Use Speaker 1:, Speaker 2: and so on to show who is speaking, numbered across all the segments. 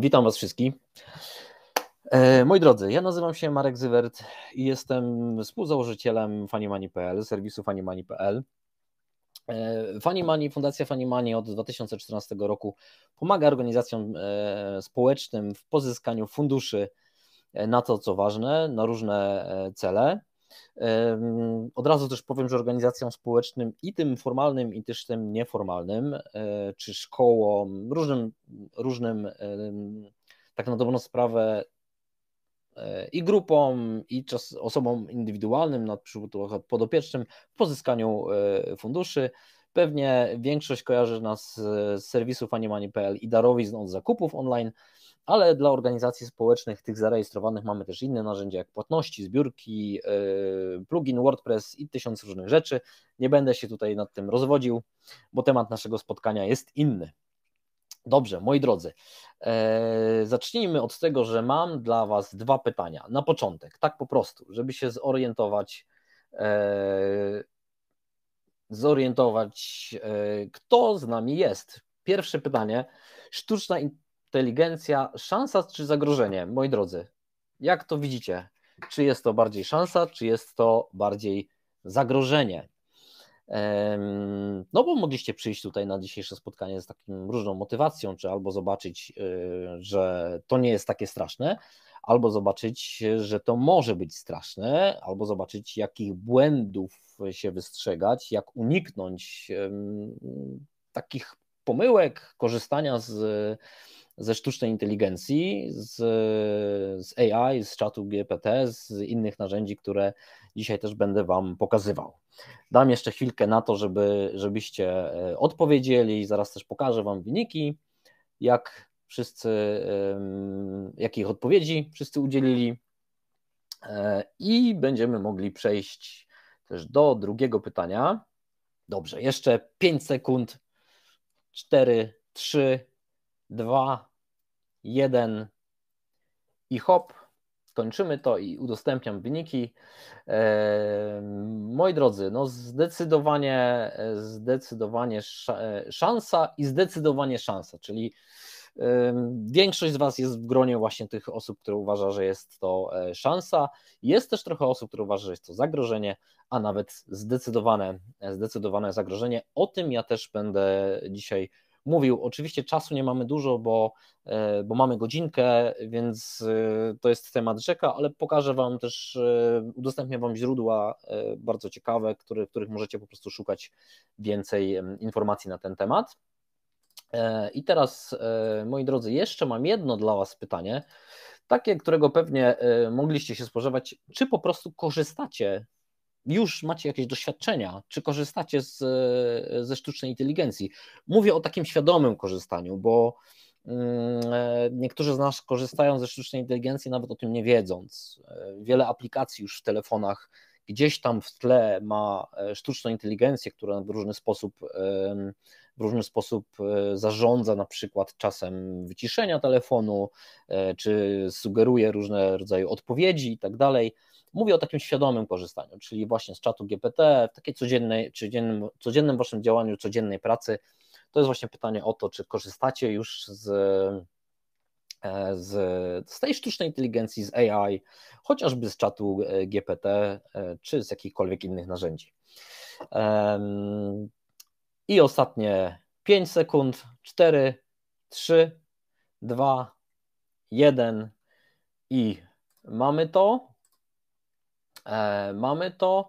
Speaker 1: Witam Was wszystkich. E, moi drodzy, ja nazywam się Marek Zywert i jestem współzałożycielem FaniMani.pl, serwisu FaniMani.pl. E, FaniMani, Fundacja FaniMani od 2014 roku pomaga organizacjom e, społecznym w pozyskaniu funduszy na to, co ważne, na różne cele. Od razu też powiem, że organizacjom społecznym i tym formalnym, i też tym nieformalnym, e, czy szkołom, różnym, różnym tak na dobrą sprawę e, i grupom, i czas osobom indywidualnym, na no, przykład podopiecznym, w pozyskaniu e, funduszy. Pewnie większość kojarzy nas z serwisów animani.pl i darowizn od zakupów online, ale dla organizacji społecznych, tych zarejestrowanych, mamy też inne narzędzia jak płatności, zbiórki, yy, plugin WordPress i tysiąc różnych rzeczy. Nie będę się tutaj nad tym rozwodził, bo temat naszego spotkania jest inny. Dobrze, moi drodzy, yy, zacznijmy od tego, że mam dla Was dwa pytania. Na początek, tak po prostu, żeby się zorientować, yy, zorientować, kto z nami jest. Pierwsze pytanie: sztuczna inteligencja szansa czy zagrożenie, moi drodzy? Jak to widzicie? Czy jest to bardziej szansa, czy jest to bardziej zagrożenie? No bo mogliście przyjść tutaj na dzisiejsze spotkanie z takim różną motywacją, czy albo zobaczyć, y, że to nie jest takie straszne, albo zobaczyć, że to może być straszne, albo zobaczyć, jakich błędów się wystrzegać, jak uniknąć takich pomyłek, korzystania z ze sztucznej inteligencji, z, z AI, z czatu GPT, z innych narzędzi, które dzisiaj też będę Wam pokazywał. Dam jeszcze chwilkę na to, żeby, żebyście e, odpowiedzieli, zaraz też pokażę Wam wyniki, jak wszyscy, jakich odpowiedzi wszyscy udzielili e, i będziemy mogli przejść też do drugiego pytania. Dobrze, jeszcze 5 sekund, 4, 3, dwa jeden i hop. Kończymy to i udostępniam wyniki. Moi drodzy, no zdecydowanie, zdecydowanie e, szansa i zdecydowanie szansa, czyli Większość z Was jest w gronie właśnie tych osób, które uważa, że jest to e, szansa. Jest też trochę osób, które uważa, że jest to zagrożenie, a nawet zdecydowane, zdecydowane zagrożenie. O tym ja też będę dzisiaj mówił. Oczywiście czasu nie mamy dużo, bo, e, bo mamy godzinkę, więc e, to jest temat rzeka, ale pokażę Wam też, e, udostępnię Wam źródła bardzo ciekawe, który, których możecie po prostu szukać więcej informacji na ten temat. I teraz, moi drodzy, jeszcze mam jedno dla Was pytanie, takie, którego pewnie mogliście się spożywać. Czy po prostu korzystacie już macie jakieś doświadczenia, czy korzystacie z, ze sztucznej inteligencji. Mówię o takim świadomym korzystaniu, bo mm, niektórzy z nas korzystają ze sztucznej inteligencji nawet o tym nie wiedząc. Wiele aplikacji już w telefonach gdzieś tam w tle ma e, sztuczną inteligencję, która w różny sposób w różny sposób e, zarządza na przykład czasem wyciszenia telefonu, e, czy sugeruje różne rodzaje odpowiedzi i tak dalej. Mówię o takim świadomym korzystaniu, czyli właśnie z czatu GPT, w takiej codziennej, codziennym, codziennym waszym działaniu, codziennej pracy. To jest właśnie pytanie o to, czy korzystacie już z, e, z, z tej sztucznej inteligencji, z AI, chociażby z czatu e, GPT, e, czy z jakichkolwiek innych narzędzi. I ostatnie 5 sekund, 4, 3, 2, 1 i mamy to. E, mamy to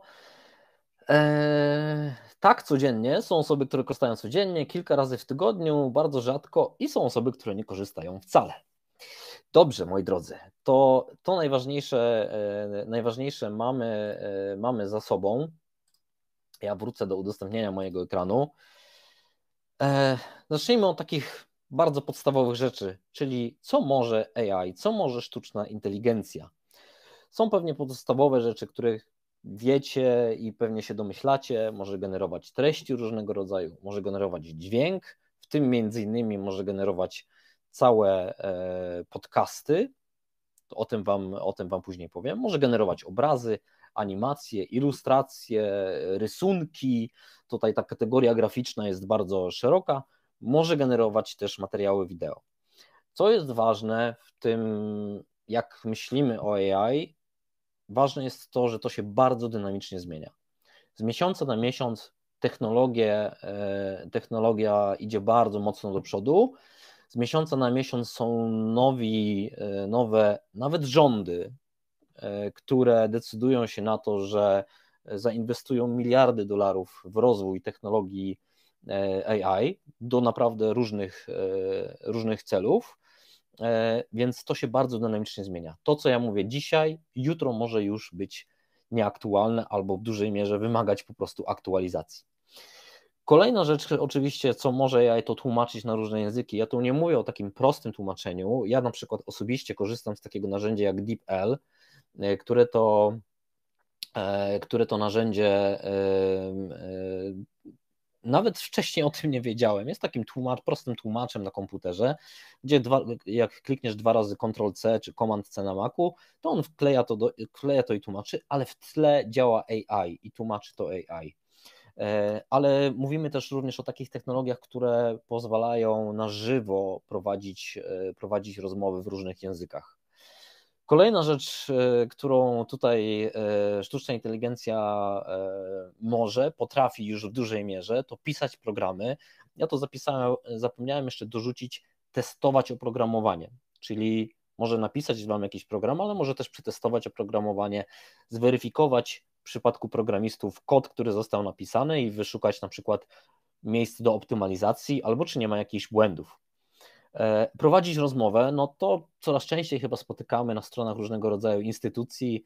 Speaker 1: e, tak codziennie. Są osoby, które korzystają codziennie, kilka razy w tygodniu, bardzo rzadko i są osoby, które nie korzystają wcale. Dobrze, moi drodzy, to, to najważniejsze, e, najważniejsze mamy, mamy za sobą. Ja wrócę do udostępnienia mojego ekranu. Zacznijmy od takich bardzo podstawowych rzeczy, czyli co może AI, co może sztuczna inteligencja. Są pewnie podstawowe rzeczy, których wiecie i pewnie się domyślacie, może generować treści różnego rodzaju, może generować dźwięk, w tym między innymi może generować całe e, podcasty, o tym wam, o tym wam później powiem, może generować obrazy, animacje, ilustracje, rysunki, tutaj ta kategoria graficzna jest bardzo szeroka, może generować też materiały wideo. Co jest ważne w tym, jak myślimy o AI, ważne jest to, że to się bardzo dynamicznie zmienia. Z miesiąca na miesiąc technologie, e, technologia idzie bardzo mocno do przodu. Z miesiąca na miesiąc są nowi, e, nowe, nawet rządy, e, które decydują się na to, że zainwestują miliardy dolarów w rozwój technologii AI do naprawdę różnych, różnych celów. E, więc to się bardzo dynamicznie zmienia. To, co ja mówię dzisiaj, jutro może już być nieaktualne albo w dużej mierze wymagać po prostu aktualizacji. Kolejna rzecz, oczywiście, co może ja to tłumaczyć na różne języki. Ja tu nie mówię o takim prostym tłumaczeniu. Ja na przykład osobiście korzystam z takiego narzędzia jak DeepL, e, które to, e, które to narzędzie nawet wcześniej o tym nie wiedziałem. Jest takim tłumacz, prostym tłumaczem na komputerze, gdzie dwa, jak klikniesz dwa razy Ctrl-C czy Command-C na Macu, to on wkleja to, do, wkleja to i tłumaczy, ale w tle działa AI i tłumaczy to AI. E, ale mówimy też również o takich technologiach, które pozwalają na żywo prowadzić, e, prowadzić rozmowy w różnych językach. Kolejna rzecz, e, którą tutaj e, sztuczna inteligencja e, może, potrafi już w dużej mierze, to pisać programy. Ja to zapisałem, zapomniałem jeszcze dorzucić, testować oprogramowanie, czyli może napisać Wam jakiś program, ale może też przetestować oprogramowanie, zweryfikować w przypadku programistów kod, który został napisany i wyszukać na przykład miejsc do optymalizacji, albo czy nie ma jakichś błędów. E, prowadzić rozmowę, no to coraz częściej chyba spotykamy na stronach różnego rodzaju instytucji,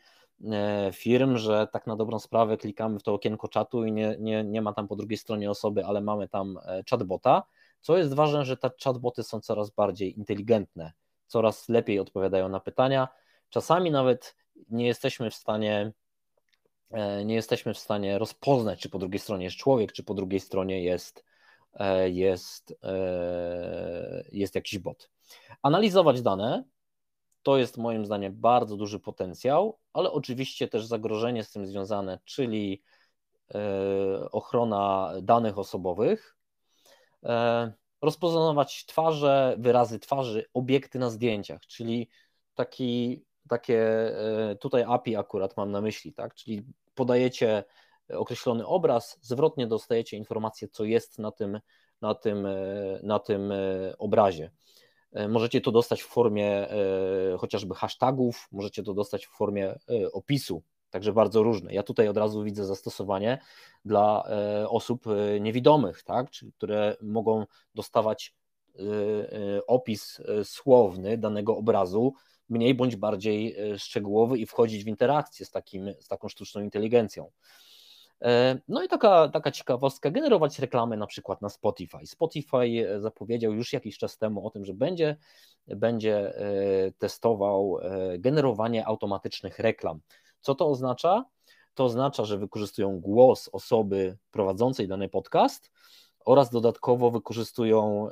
Speaker 1: e, firm, że tak na dobrą sprawę klikamy w to okienko czatu i nie, nie, nie ma tam po drugiej stronie osoby, ale mamy tam e, chatbota. Co jest ważne, że te chatboty są coraz bardziej inteligentne, coraz lepiej odpowiadają na pytania. Czasami nawet nie jesteśmy w stanie nie jesteśmy w stanie rozpoznać, czy po drugiej stronie jest człowiek, czy po drugiej stronie jest E, jest, e, jest jakiś bot. Analizować dane to jest moim zdaniem bardzo duży potencjał, ale oczywiście też zagrożenie z tym związane, czyli e, ochrona danych osobowych. Rozpoznawać twarze, wyrazy twarzy, obiekty na zdjęciach, czyli taki, takie tutaj API akurat mam na myśli, tak? Czyli podajecie określony obraz, zwrotnie dostajecie informację, co jest na tym, na tym, e, na tym e, obrazie. E, możecie to dostać w formie chociażby hashtagów, możecie to dostać w formie opisu, także bardzo różne. Ja tutaj od razu widzę zastosowanie dla osób niewidomych, tak? Czyli, które mogą dostawać opis słowny danego obrazu, mniej bądź bardziej szczegółowy i wchodzić w interakcję z, takim, z taką sztuczną inteligencją. E, no i taka, taka ciekawostka, generować reklamy na przykład na Spotify. Spotify e, zapowiedział już jakiś czas temu o tym, że będzie, będzie e, testował generowanie automatycznych reklam. Co to oznacza? To oznacza, że wykorzystują głos osoby prowadzącej dany podcast oraz dodatkowo wykorzystują,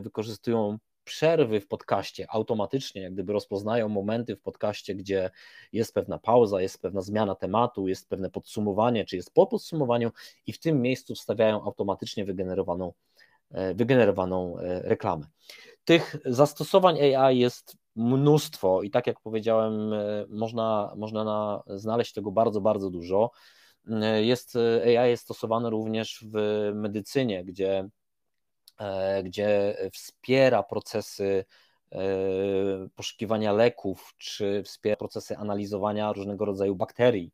Speaker 1: wykorzystują przerwy w podcaście automatycznie, jak gdyby rozpoznają momenty w podcaście, gdzie jest pewna pauza, jest pewna zmiana tematu, jest pewne podsumowanie, czy jest po podsumowaniu, i w tym miejscu wstawiają automatycznie wygenerowaną, e, wygenerowaną e, reklamę. Tych zastosowań AI jest mnóstwo i tak jak powiedziałem, e, można, można na, znaleźć tego bardzo, bardzo dużo. Jest, AI jest stosowane również w medycynie, gdzie E, gdzie wspiera procesy e, poszukiwania leków, czy wspiera procesy analizowania różnego rodzaju bakterii.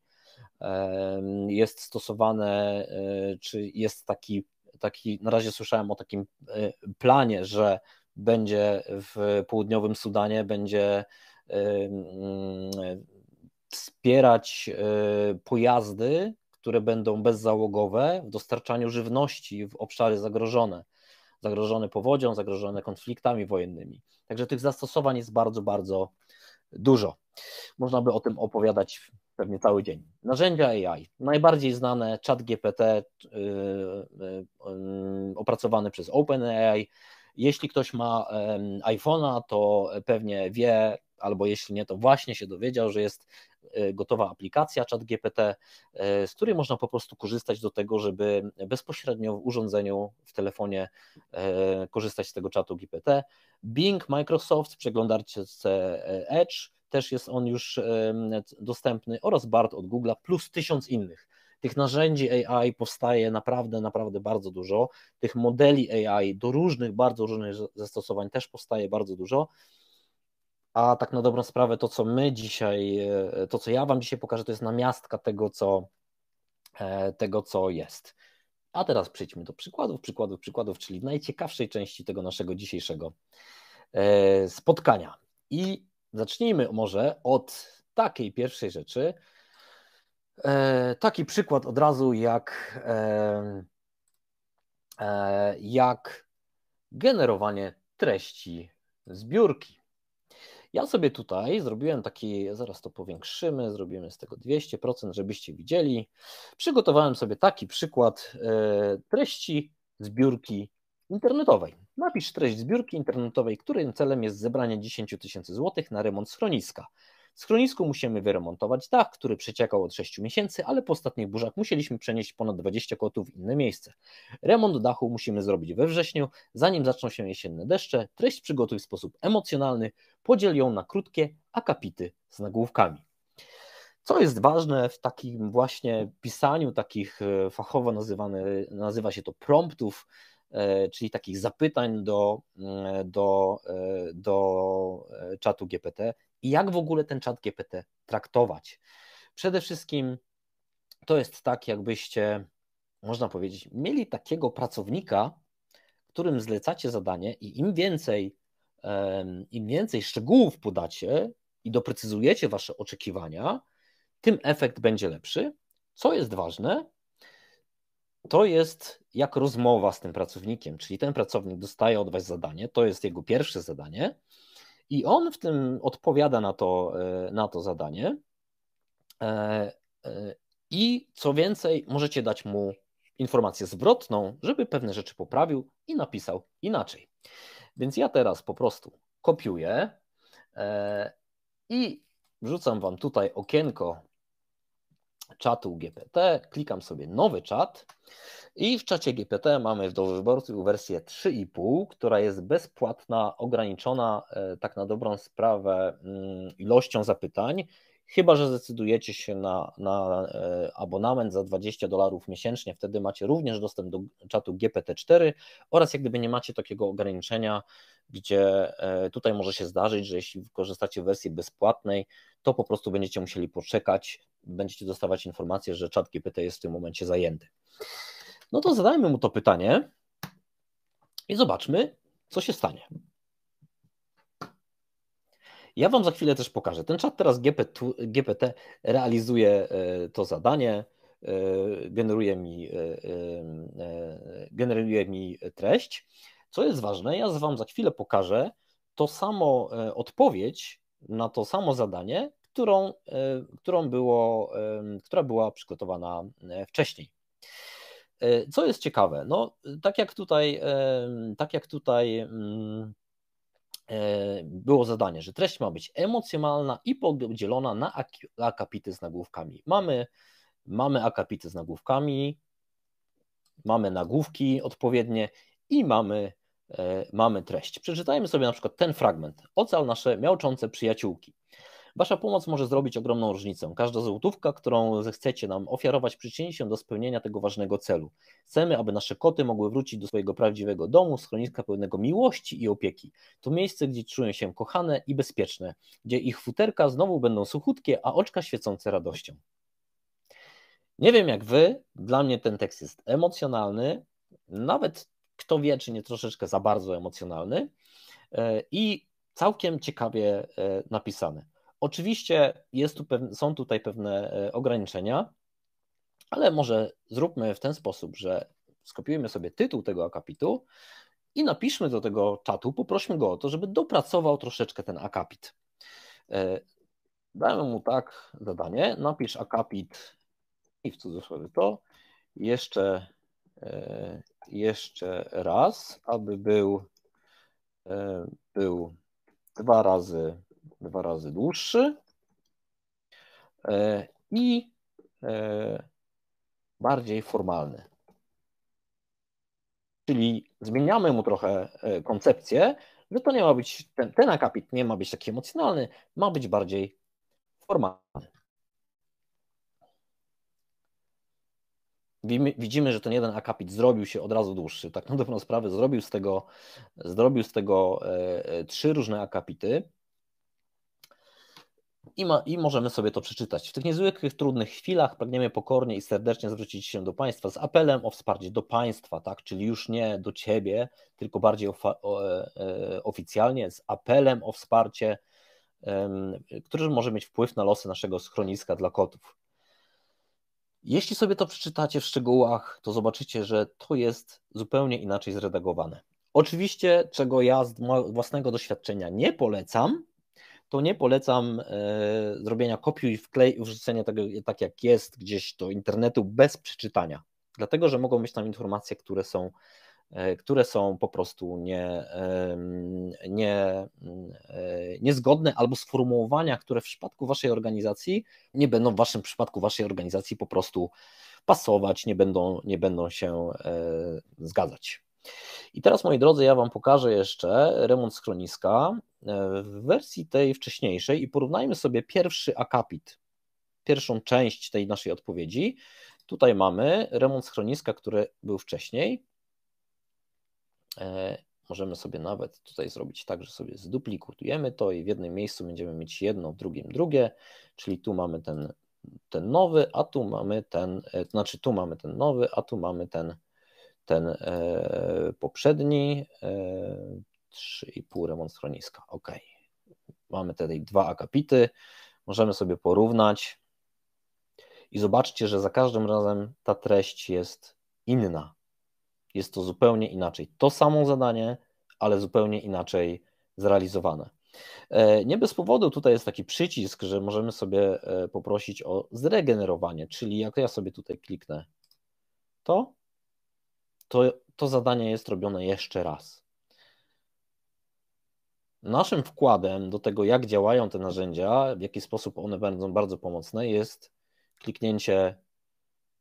Speaker 1: E, jest stosowane, czy jest taki, taki na razie słyszałem o takim planie, że będzie w południowym Sudanie, będzie wspierać pojazdy, które będą bezzałogowe w dostarczaniu żywności w obszary zagrożone zagrożone powodzią, zagrożone konfliktami wojennymi. Także tych zastosowań jest bardzo, bardzo dużo. Można by o tym opowiadać pewnie cały dzień. Narzędzia AI. Najbardziej znane ChatGPT, GPT y, y, y, opracowany przez OpenAI. Jeśli ktoś ma iPhone'a, to pewnie wie, albo jeśli nie, to właśnie się dowiedział, że jest E, gotowa aplikacja ChatGPT, e, z której można po prostu korzystać do tego, żeby bezpośrednio w urządzeniu, w telefonie e, korzystać z tego czatu GPT. Bing, Microsoft, przeglądarce Edge, też jest on już dostępny oraz BART od Google plus tysiąc innych. Tych narzędzi AI powstaje naprawdę, naprawdę bardzo dużo. Tych modeli AI do różnych, bardzo różnych zastosowań też powstaje bardzo dużo a tak na dobrą sprawę to, co my dzisiaj, e, to, co ja Wam dzisiaj pokażę, to jest namiastka tego, co, e, tego, co jest. A teraz przejdźmy do przykładów, przykładów, przykładów, czyli najciekawszej części tego naszego dzisiejszego e, spotkania. I zacznijmy może od takiej pierwszej rzeczy. Taki przykład od razu jak, jak generowanie treści zbiórki. Ja sobie tutaj zrobiłem taki, zaraz to powiększymy, zrobimy z tego 200%, żebyście widzieli. Przygotowałem sobie taki przykład e, treści zbiórki internetowej. Napisz treść zbiórki internetowej, którym celem jest zebranie 10 tysięcy złotych na remont schroniska. W schronisku musimy wyremontować dach, który przeciekał od 6 miesięcy, ale po ostatnich burzach musieliśmy przenieść ponad 20 kotów w inne miejsce. Remont dachu musimy zrobić we wrześniu, zanim zaczną się jesienne deszcze. Treść przygotuj w sposób emocjonalny, podziel ją na krótkie akapity z nagłówkami. Co jest ważne w takim właśnie pisaniu takich e, fachowo nazywane, nazywa się to promptów, e, czyli takich zapytań do, mm, do, e, do czatu GPT, i jak w ogóle ten czat GPT traktować? Przede wszystkim to jest tak, jakbyście, można powiedzieć, mieli takiego pracownika, którym zlecacie zadanie i im więcej, im więcej szczegółów podacie i doprecyzujecie wasze oczekiwania, tym efekt będzie lepszy. Co jest ważne, to jest jak rozmowa z tym pracownikiem, czyli ten pracownik dostaje od was zadanie, to jest jego pierwsze zadanie, i on w tym odpowiada na to, e, na to zadanie. E, e, I co więcej, możecie dać mu informację zwrotną, żeby pewne rzeczy poprawił i napisał inaczej. Więc ja teraz po prostu kopiuję i wrzucam Wam tutaj okienko czatu GPT, klikam sobie nowy czat i w czacie GPT mamy do wyboru wersję 3,5, która jest bezpłatna, ograniczona e, tak na dobrą sprawę mm, ilością zapytań, chyba że zdecydujecie się na, na e, abonament za 20 dolarów miesięcznie, wtedy macie również dostęp do czatu GPT-4 oraz jak gdyby nie macie takiego ograniczenia, gdzie e, tutaj może się zdarzyć, że jeśli korzystacie w wersji bezpłatnej, to po prostu będziecie musieli poczekać, będziecie dostawać informację, że czat GPT jest w tym momencie zajęty. No to zadajmy mu to pytanie i zobaczmy, co się stanie. Ja Wam za chwilę też pokażę. Ten czat teraz GPT, GPT realizuje e, to zadanie, e, generuje mi, e, generuje mi treść. Co jest ważne, ja Wam za chwilę pokażę to samo odpowiedź, na to samo zadanie, którą, e, którą było, e, która była przygotowana e, wcześniej. Co jest ciekawe, no, tak jak tutaj, tak jak tutaj mm, było zadanie, że treść ma być emocjonalna i podzielona na akapity z nagłówkami. Mamy, mamy akapity z nagłówkami, mamy nagłówki odpowiednie i mamy E, mamy treść. Przeczytajmy sobie na przykład ten fragment. Ocal nasze miałczące przyjaciółki. Wasza pomoc może zrobić ogromną różnicę. Każda złotówka, którą zechcecie nam ofiarować, przyczyni się do spełnienia tego ważnego celu. Chcemy, aby nasze koty mogły wrócić do swojego prawdziwego domu, schroniska pełnego miłości i opieki. To miejsce, gdzie czują się kochane i bezpieczne, gdzie ich futerka znowu będą suchutkie, a oczka świecące radością. Nie wiem jak wy, dla mnie ten tekst jest emocjonalny, nawet kto wie, czy nie troszeczkę za bardzo emocjonalny e, i całkiem ciekawie e, napisany. Oczywiście jest tu pewne, są tutaj pewne e, ograniczenia, ale może zróbmy w ten sposób, że skopiujemy sobie tytuł tego akapitu i napiszmy do tego czatu, poprośmy go o to, żeby dopracował troszeczkę ten akapit. Dajmy mu tak zadanie, napisz akapit i w cudzysłowie to, jeszcze E, jeszcze raz, aby był, e, był dwa razy, dwa razy dłuższy e, i bardziej formalny. Czyli zmieniamy mu trochę koncepcję, że to nie ma być, ten, ten akapit nie ma być taki emocjonalny, ma być bardziej formalny. widzimy, że ten jeden akapit zrobił się od razu dłuższy. Tak na dobrą sprawę zrobił z tego, zrobił z tego e, e, trzy różne akapity. I, ma, I możemy sobie to przeczytać. W tych niezwykłych, trudnych chwilach pragniemy pokornie i serdecznie zwrócić się do Państwa z apelem o wsparcie do Państwa, tak? czyli już nie do Ciebie, tylko bardziej ofa- o, e, e oficjalnie z apelem o wsparcie, e, który może mieć wpływ na losy naszego schroniska dla kotów. Jeśli sobie to przeczytacie w szczegółach, to zobaczycie, że to jest zupełnie inaczej zredagowane. Oczywiście, czego ja z własnego doświadczenia nie polecam, to nie polecam e, zrobienia kopiuj wklej i wrzucenia tego tak jak jest gdzieś do internetu bez przeczytania. Dlatego, że mogą być tam informacje, które są E, które są po prostu nie, nie, mm, e, niezgodne albo sformułowania, które w przypadku waszej organizacji nie będą w waszym przypadku waszej organizacji po prostu pasować, nie będą, nie będą się e, zgadzać. I teraz, moi drodzy, ja Wam pokażę jeszcze remont schroniska w wersji tej wcześniejszej i porównajmy sobie pierwszy akapit, pierwszą część tej naszej odpowiedzi. Tutaj mamy remont schroniska, który był wcześniej, E, możemy sobie nawet tutaj zrobić tak, że sobie zduplikujemy to i w jednym miejscu będziemy mieć jedno, w drugim drugie, czyli tu mamy ten, ten nowy, a tu mamy ten, e, znaczy tu mamy ten nowy, a tu mamy ten, ten e, poprzedni, 3,5 remont schroniska, ok. Mamy tutaj dwa akapity, możemy sobie porównać i zobaczcie, że za każdym razem ta treść jest inna jest to zupełnie inaczej. To samo zadanie, ale zupełnie inaczej zrealizowane. E, nie bez powodu tutaj jest taki przycisk, że możemy sobie e, poprosić o zregenerowanie, czyli jak ja sobie tutaj kliknę to, to, to zadanie jest robione jeszcze raz. Naszym wkładem do tego, jak działają te narzędzia, w jaki sposób one będą bardzo pomocne, jest kliknięcie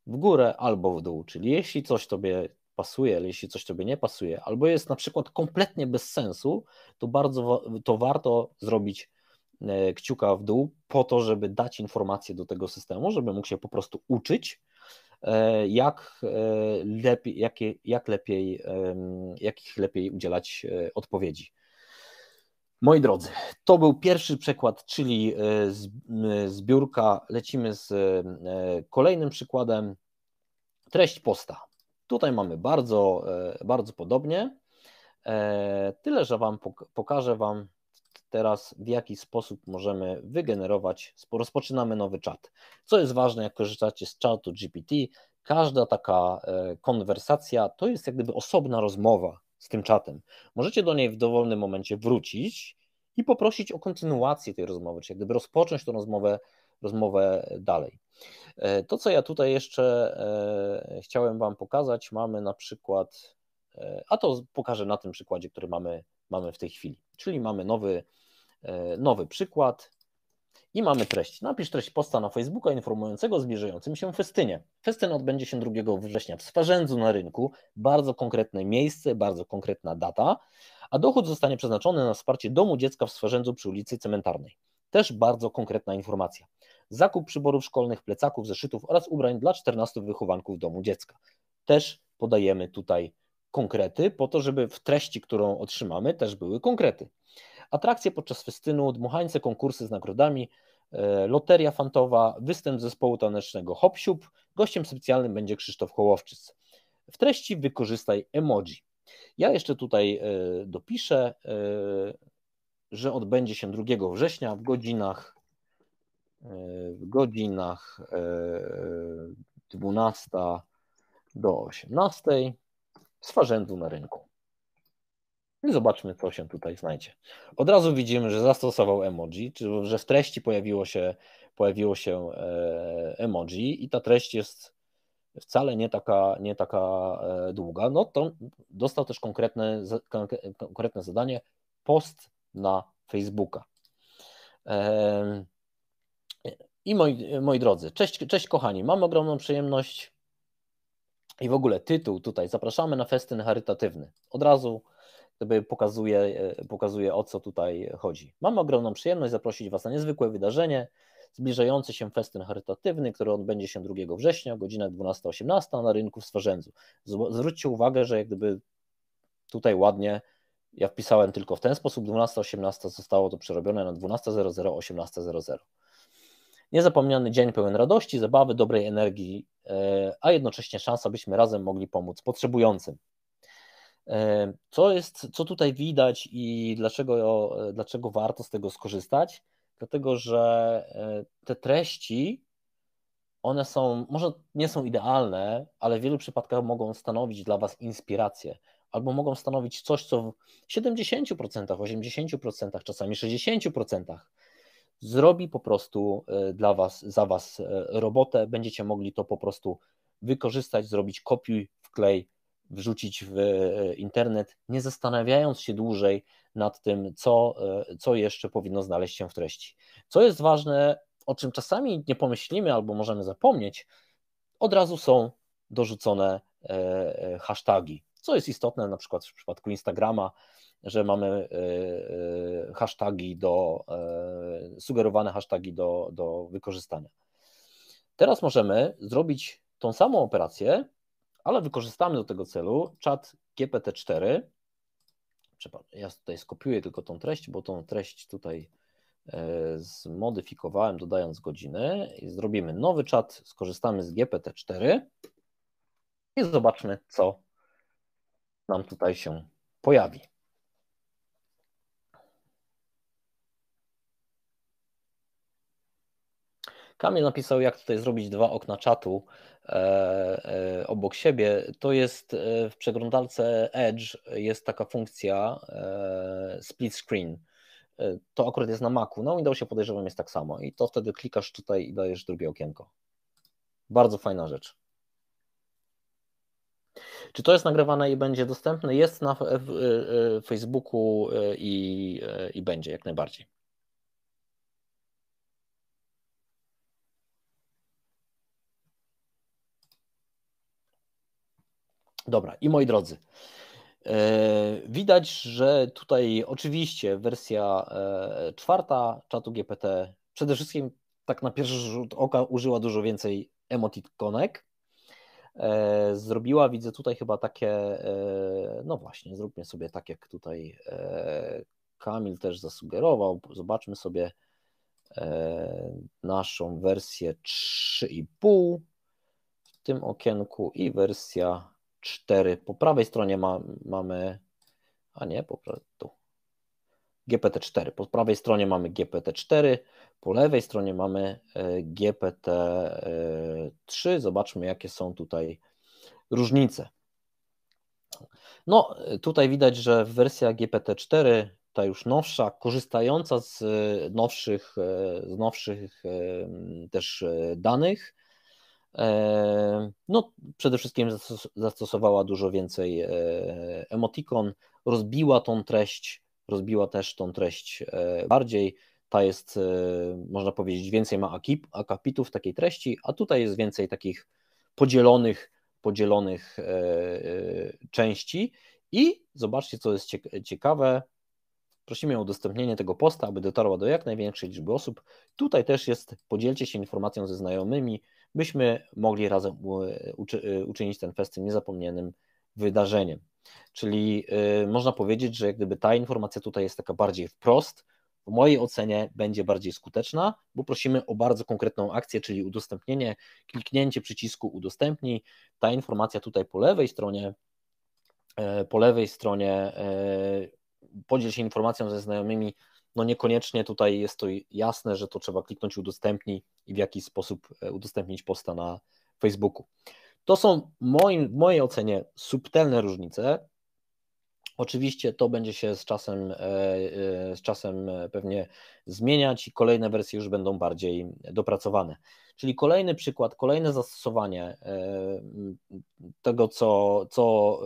Speaker 1: w górę albo w dół. Czyli jeśli coś tobie pasuje, ale jeśli coś tobie nie pasuje, albo jest na przykład kompletnie bez sensu, to bardzo to warto zrobić e, kciuka w dół po to, żeby dać informację do tego systemu, żeby mógł się po prostu uczyć, e, e, jak lepiej, jak, jak lepiej, jakich lepiej udzielać odpowiedzi. Moi drodzy, to był pierwszy przykład, czyli zbiórka. Lecimy z kolejnym przykładem. Treść posta. Tutaj mamy bardzo, e, bardzo podobnie, e, tyle że Wam pokażę Wam teraz, w jaki sposób możemy wygenerować, rozpoczynamy nowy czat. Co jest ważne, jak korzystacie z czatu GPT, każda taka e, konwersacja to jest jak gdyby osobna rozmowa z tym czatem. Możecie do niej w dowolnym momencie wrócić i poprosić o kontynuację tej rozmowy, czyli jak gdyby rozpocząć tę rozmowę rozmowę dalej. E, to, co ja tutaj jeszcze e, chciałem Wam pokazać, mamy na przykład, e, a to pokażę na tym przykładzie, który mamy, mamy w tej chwili. Czyli mamy nowy, nowy przykład i mamy treść. Napisz treść posta na Facebooka informującego o zbliżającym się festynie. Festyn odbędzie się 2 września w Swarzędzu na rynku. Bardzo konkretne miejsce, bardzo konkretna data, a dochód zostanie przeznaczony na wsparcie domu dziecka w Swarzędzu przy ulicy Cementarnej. Też bardzo konkretna informacja. Zakup przyborów szkolnych, plecaków, zeszytów oraz ubrań dla 14 wychowanków domu dziecka. Też podajemy tutaj konkrety, po to, żeby w treści, którą otrzymamy, też były konkrety. Atrakcje podczas festynu, dmuchańce, konkursy z nagrodami, e, loteria fantowa, występ zespołu tanecznego Hopsiub. Gościem specjalnym będzie Krzysztof Kołowczyc. W treści wykorzystaj emoji. Ja jeszcze tutaj e, dopiszę e, że odbędzie się 2 września w godzinach e, w godzinach 12 e, do 18 z na rynku. I zobaczmy, co się tutaj znajdzie. Od razu widzimy, że zastosował emoji, czyli że w treści pojawiło się, pojawiło się e, emoji i ta treść jest wcale nie taka, nie taka długa. No to dostał też konkretne, konkretne zadanie post na Facebooka. I moi, moi drodzy, cześć, cześć kochani, mam ogromną przyjemność i w ogóle tytuł tutaj, zapraszamy na festyn charytatywny. Od razu gdyby pokazuje, e, pokazuje o co tutaj chodzi. Mam ogromną przyjemność zaprosić Was na niezwykłe wydarzenie, zbliżający się festyn charytatywny, który odbędzie się 2 września, godzina 12-18 na rynku w Swarzędzu. Zwróćcie uwagę, że jak gdyby tutaj ładnie ja wpisałem tylko w ten sposób, 12.18 zostało to przerobione na 12.00, 18.00. Niezapomniany dzień pełen radości, zabawy, dobrej energii, e, a jednocześnie szansa, byśmy razem mogli pomóc potrzebującym. E, co, jest, co tutaj widać i dlaczego, e, dlaczego warto z tego skorzystać? Dlatego, że te treści, one są, może nie są idealne, ale w wielu przypadkach mogą stanowić dla Was inspirację albo mogą stanowić coś, co w 70%, 80%, czasami 60% zrobi po prostu e, dla was, za was e, robotę. Będziecie mogli to po prostu wykorzystać, zrobić kopiuj, wklej, wrzucić w e, internet, nie zastanawiając się dłużej nad tym, co, co jeszcze powinno znaleźć się w treści. Co jest ważne, o czym czasami nie pomyślimy albo możemy zapomnieć, od razu są dorzucone hasztagi co jest istotne na przykład w przypadku Instagrama, że mamy e, e, hasztagi do, e, sugerowane hasztagi do, do wykorzystania. Teraz możemy zrobić tą samą operację, ale wykorzystamy do tego celu czat GPT-4. Ja tutaj skopiuję tylko tą treść, bo tą treść tutaj zmodyfikowałem, dodając godziny i zrobimy nowy czat, skorzystamy z GPT-4 i zobaczmy, co nam tutaj się pojawi. Kamil napisał, jak tutaj zrobić dwa okna czatu e, e, obok siebie. To jest e, w przeglądarce Edge jest taka funkcja e, split screen. E, to akurat jest na Macu. No i no, się podejrzewam jest tak samo. I to wtedy klikasz tutaj i dajesz drugie okienko. Bardzo fajna rzecz. Czy to jest nagrywane i będzie dostępne? Jest na y, y, Facebooku y, i, i będzie jak najbardziej. Dobra, i moi drodzy, e, widać, że tutaj oczywiście wersja e, czwarta czatu GPT przede wszystkim tak na pierwszy rzut oka użyła dużo więcej emotikonek, E, zrobiła, widzę tutaj chyba takie, e, no właśnie, zróbmy sobie tak, jak tutaj e, Kamil też zasugerował, zobaczmy sobie naszą wersję 3,5 w tym okienku i wersja 4. Po prawej stronie ma, mamy, a nie, po tu, GPT-4. Po prawej stronie mamy GPT-4, po lewej stronie mamy e, GPT-3. E, Zobaczmy, jakie są tutaj różnice. No, e, tutaj widać, że wersja GPT-4, ta już nowsza, korzystająca z nowszych, z nowszych też danych, no, przede wszystkim zastosowała dużo więcej emotikon, rozbiła tą treść, rozbiła też tą treść bardziej, ta jest, e, można powiedzieć, więcej ma akapitów takiej treści, a tutaj jest więcej takich podzielonych, podzielonych e, e, części. I zobaczcie, co jest ciekawe. Prosimy o udostępnienie tego posta, aby dotarła do jak największej liczby osób. Tutaj też jest, podzielcie się informacją ze znajomymi, byśmy mogli razem uczynić ten festyn niezapomnianym wydarzeniem. Czyli można powiedzieć, że jak gdyby ta informacja tutaj jest taka bardziej wprost, w mojej ocenie będzie bardziej skuteczna, bo prosimy o bardzo konkretną akcję, czyli udostępnienie, kliknięcie przycisku udostępnij. Ta informacja tutaj po lewej stronie, e, po lewej stronie e, podziel się informacją ze znajomymi. No niekoniecznie tutaj jest to jasne, że to trzeba kliknąć udostępnij i w jakiś sposób e, udostępnić posta na Facebooku. To są moim, w mojej ocenie subtelne różnice, Oczywiście to będzie się z czasem, e, e, z czasem e, pewnie zmieniać i kolejne wersje już będą bardziej dopracowane. Czyli kolejny przykład, kolejne zastosowanie tego, co, co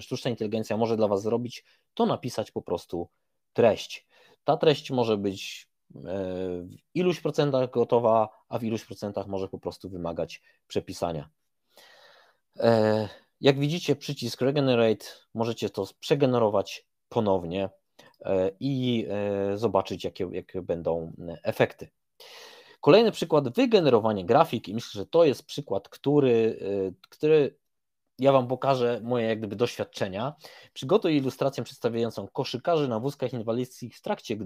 Speaker 1: sztuczna inteligencja może dla Was zrobić, to napisać po prostu treść. Ta treść może być w iluś procentach gotowa, a w iluś procentach może po prostu wymagać przepisania. Jak widzicie, przycisk Regenerate możecie to przegenerować ponownie e, i e, zobaczyć, jakie, jakie będą e, efekty. Kolejny przykład wygenerowanie grafik i myślę, że to jest przykład, który, który ja Wam pokażę moje jak gdyby doświadczenia. Przygotuj ilustrację przedstawiającą koszykarzy na wózkach inwalidzkich w trakcie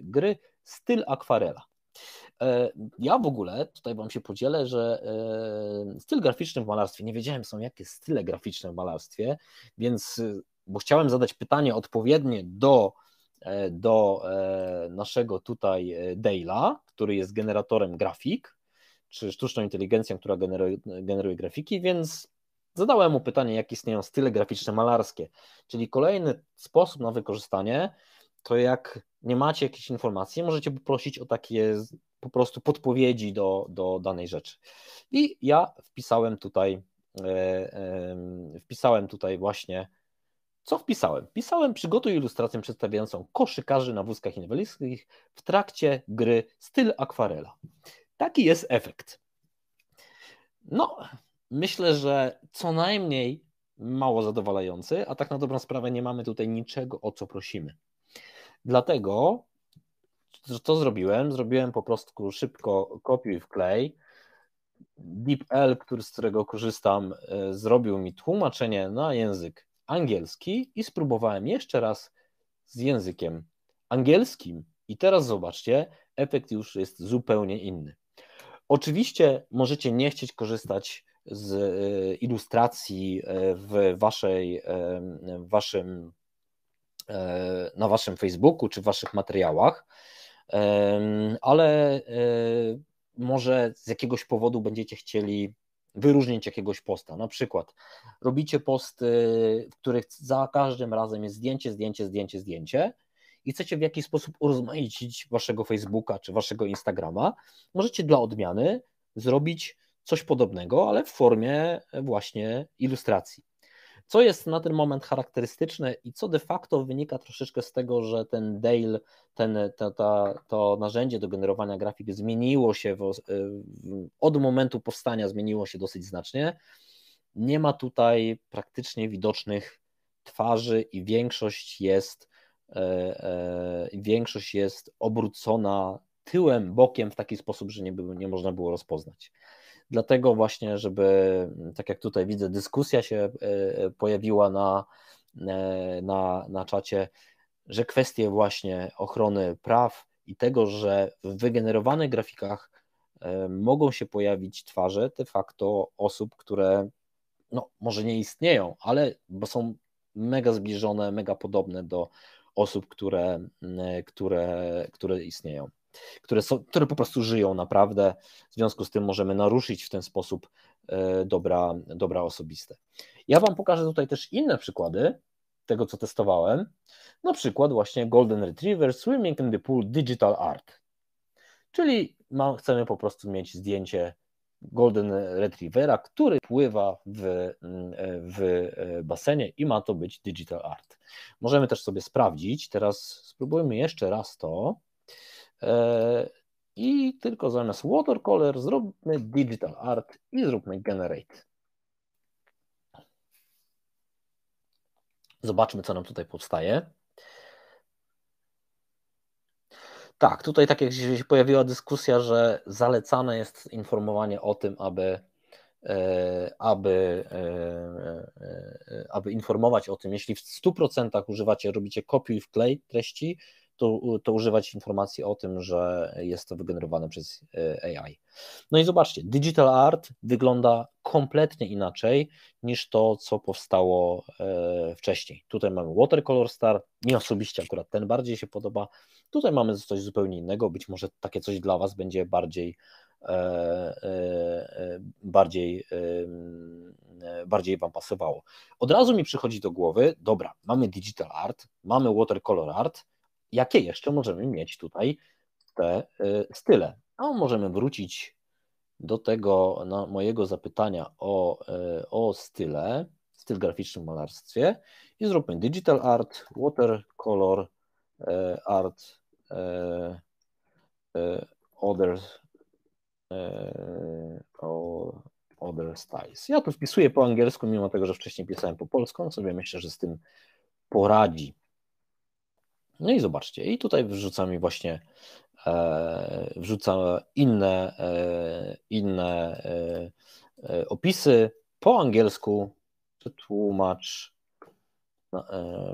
Speaker 1: gry styl akwarela. E, ja w ogóle tutaj Wam się podzielę, że e, styl graficzny w malarstwie, nie wiedziałem są jakie style graficzne w malarstwie, więc, e, bo chciałem zadać pytanie odpowiednie do, do naszego tutaj Dale'a, który jest generatorem grafik, czy sztuczną inteligencją, która generuje, generuje grafiki, więc zadałem mu pytanie, jakie istnieją style graficzne malarskie, czyli kolejny sposób na wykorzystanie to jak nie macie jakichś informacji, możecie poprosić o takie po prostu podpowiedzi do, do danej rzeczy. I ja wpisałem tutaj, e, e, wpisałem tutaj właśnie, co wpisałem? Pisałem przygotuj ilustrację przedstawiającą koszykarzy na wózkach inwalidzkich w trakcie gry styl akwarela. Taki jest efekt. No, myślę, że co najmniej mało zadowalający, a tak na dobrą sprawę nie mamy tutaj niczego, o co prosimy. Dlatego co zrobiłem? Zrobiłem po prostu szybko kopiuj w klej. DeepL, który, z którego korzystam, e, zrobił mi tłumaczenie na język angielski i spróbowałem jeszcze raz z językiem angielskim. I teraz zobaczcie, efekt już jest zupełnie inny. Oczywiście możecie nie chcieć korzystać z e, ilustracji e, w, waszej, w waszym, na waszym Facebooku czy w waszych materiałach ale e, może z jakiegoś powodu będziecie chcieli wyróżnić jakiegoś posta. Na przykład robicie posty, w których za każdym razem jest zdjęcie, zdjęcie, zdjęcie, zdjęcie i chcecie w jakiś sposób urozmaicić waszego Facebooka czy waszego Instagrama, możecie dla odmiany zrobić coś podobnego, ale w formie właśnie ilustracji. Co jest na ten moment charakterystyczne i co de facto wynika troszeczkę z tego, że ten Dale, ten, ta, ta, to narzędzie do generowania grafik zmieniło się w, y, od momentu powstania, zmieniło się dosyć znacznie. Nie ma tutaj praktycznie widocznych twarzy i większość jest, e, e, większość jest obrócona tyłem, bokiem w taki sposób, że nie, nie można było rozpoznać. Dlatego właśnie, żeby, tak jak tutaj widzę, dyskusja się e, e, pojawiła na, e, na, na czacie, że kwestie właśnie ochrony praw i tego, że w wygenerowanych grafikach mogą się pojawić twarze de facto osób, które no, może nie istnieją, ale bo są mega zbliżone, mega podobne do osób, które, które, które istnieją które, są, które po prostu żyją naprawdę. W związku z tym możemy naruszyć w ten sposób e, dobra, dobra osobiste. Ja Wam pokażę tutaj też inne przykłady tego, co testowałem. Na przykład właśnie Golden Retriever Swimming in the Pool Digital Art. Czyli ma, chcemy po prostu mieć zdjęcie Golden Retrievera, który pływa w, mm, w e, basenie i ma to być digital art. Możemy też sobie sprawdzić, teraz spróbujmy jeszcze raz to. E, I tylko zamiast watercolor zróbmy digital art i zróbmy generate. Zobaczmy, co nam tutaj powstaje. Tak, tutaj tak jak się pojawiła dyskusja, że zalecane jest informowanie o tym, aby, e, aby, e, aby informować o tym, jeśli w 100% używacie, robicie kopiuj i wklej treści, to, to używać informacji o tym, że jest to wygenerowane przez e, AI. No i zobaczcie, digital art wygląda kompletnie inaczej niż to, co powstało e, wcześniej. Tutaj mamy watercolor star, mi osobiście akurat ten bardziej się podoba. Tutaj mamy coś zupełnie innego, być może takie coś dla Was będzie bardziej e, bardziej, bardziej Wam pasowało. Od razu mi przychodzi do głowy, dobra, mamy digital art, mamy watercolor art, jakie jeszcze możemy mieć tutaj te y, style. A możemy wrócić do tego na mojego zapytania o, y, o style, styl graficzny w malarstwie i zróbmy digital art, watercolor y, art, other, other styles. Ja tu wpisuję po angielsku, mimo tego, że wcześniej pisałem po polsku, no sobie myślę, że z tym poradzi. No i zobaczcie, i tutaj wrzuca mi właśnie e, wrzuca inne, e, inne e, opisy po angielsku. Przetłumacz,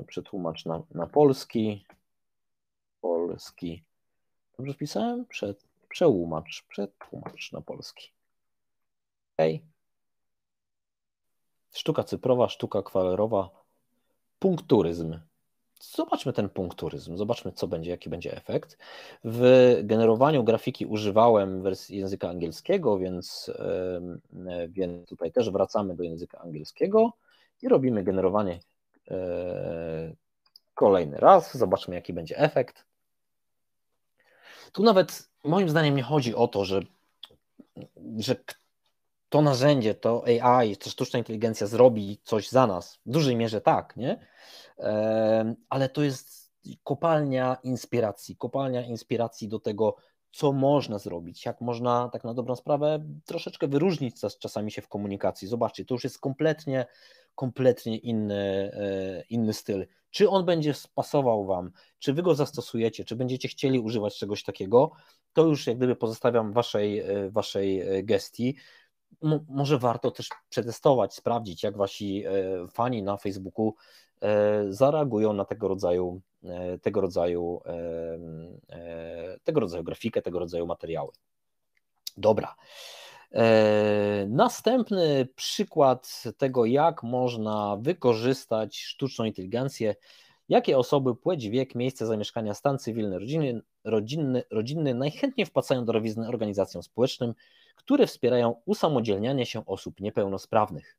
Speaker 1: przetłumacz na, na polski. Polski. Dobrze wpisałem? Prze, przełumacz, przetłumacz na polski. OK. Sztuka cyfrowa, sztuka kwalerowa, punkturyzm zobaczmy ten punkturyzm, zobaczmy, co będzie, jaki będzie efekt. W generowaniu grafiki używałem wersji języka angielskiego, więc, więc tutaj też wracamy do języka angielskiego i robimy generowanie e, kolejny raz. Zobaczmy, jaki będzie efekt. Tu nawet moim zdaniem nie chodzi o to, że, że to narzędzie, to AI, to sztuczna inteligencja zrobi coś za nas. W dużej mierze tak, nie? Ale to jest kopalnia inspiracji, kopalnia inspiracji do tego, co można zrobić, jak można tak na dobrą sprawę troszeczkę wyróżnić czasami się w komunikacji. Zobaczcie, to już jest kompletnie, kompletnie inny, e, inny styl. Czy on będzie pasował Wam, czy Wy go zastosujecie, czy będziecie chcieli używać czegoś takiego, to już jak gdyby pozostawiam Waszej, e, waszej e, gestii może warto też przetestować, sprawdzić, jak wasi e, fani na Facebooku e, zareagują na tego rodzaju, e, tego rodzaju, tego rodzaju grafikę, tego rodzaju materiały. Dobra. Następny przykład tego, jak można wykorzystać sztuczną inteligencję. Jakie osoby, płeć, wiek, miejsce zamieszkania, stan cywilny, rodzinny, rodzinny, rodzinny najchętniej wpłacają darowizny organizacjom społecznym? które wspierają usamodzielnianie się osób niepełnosprawnych.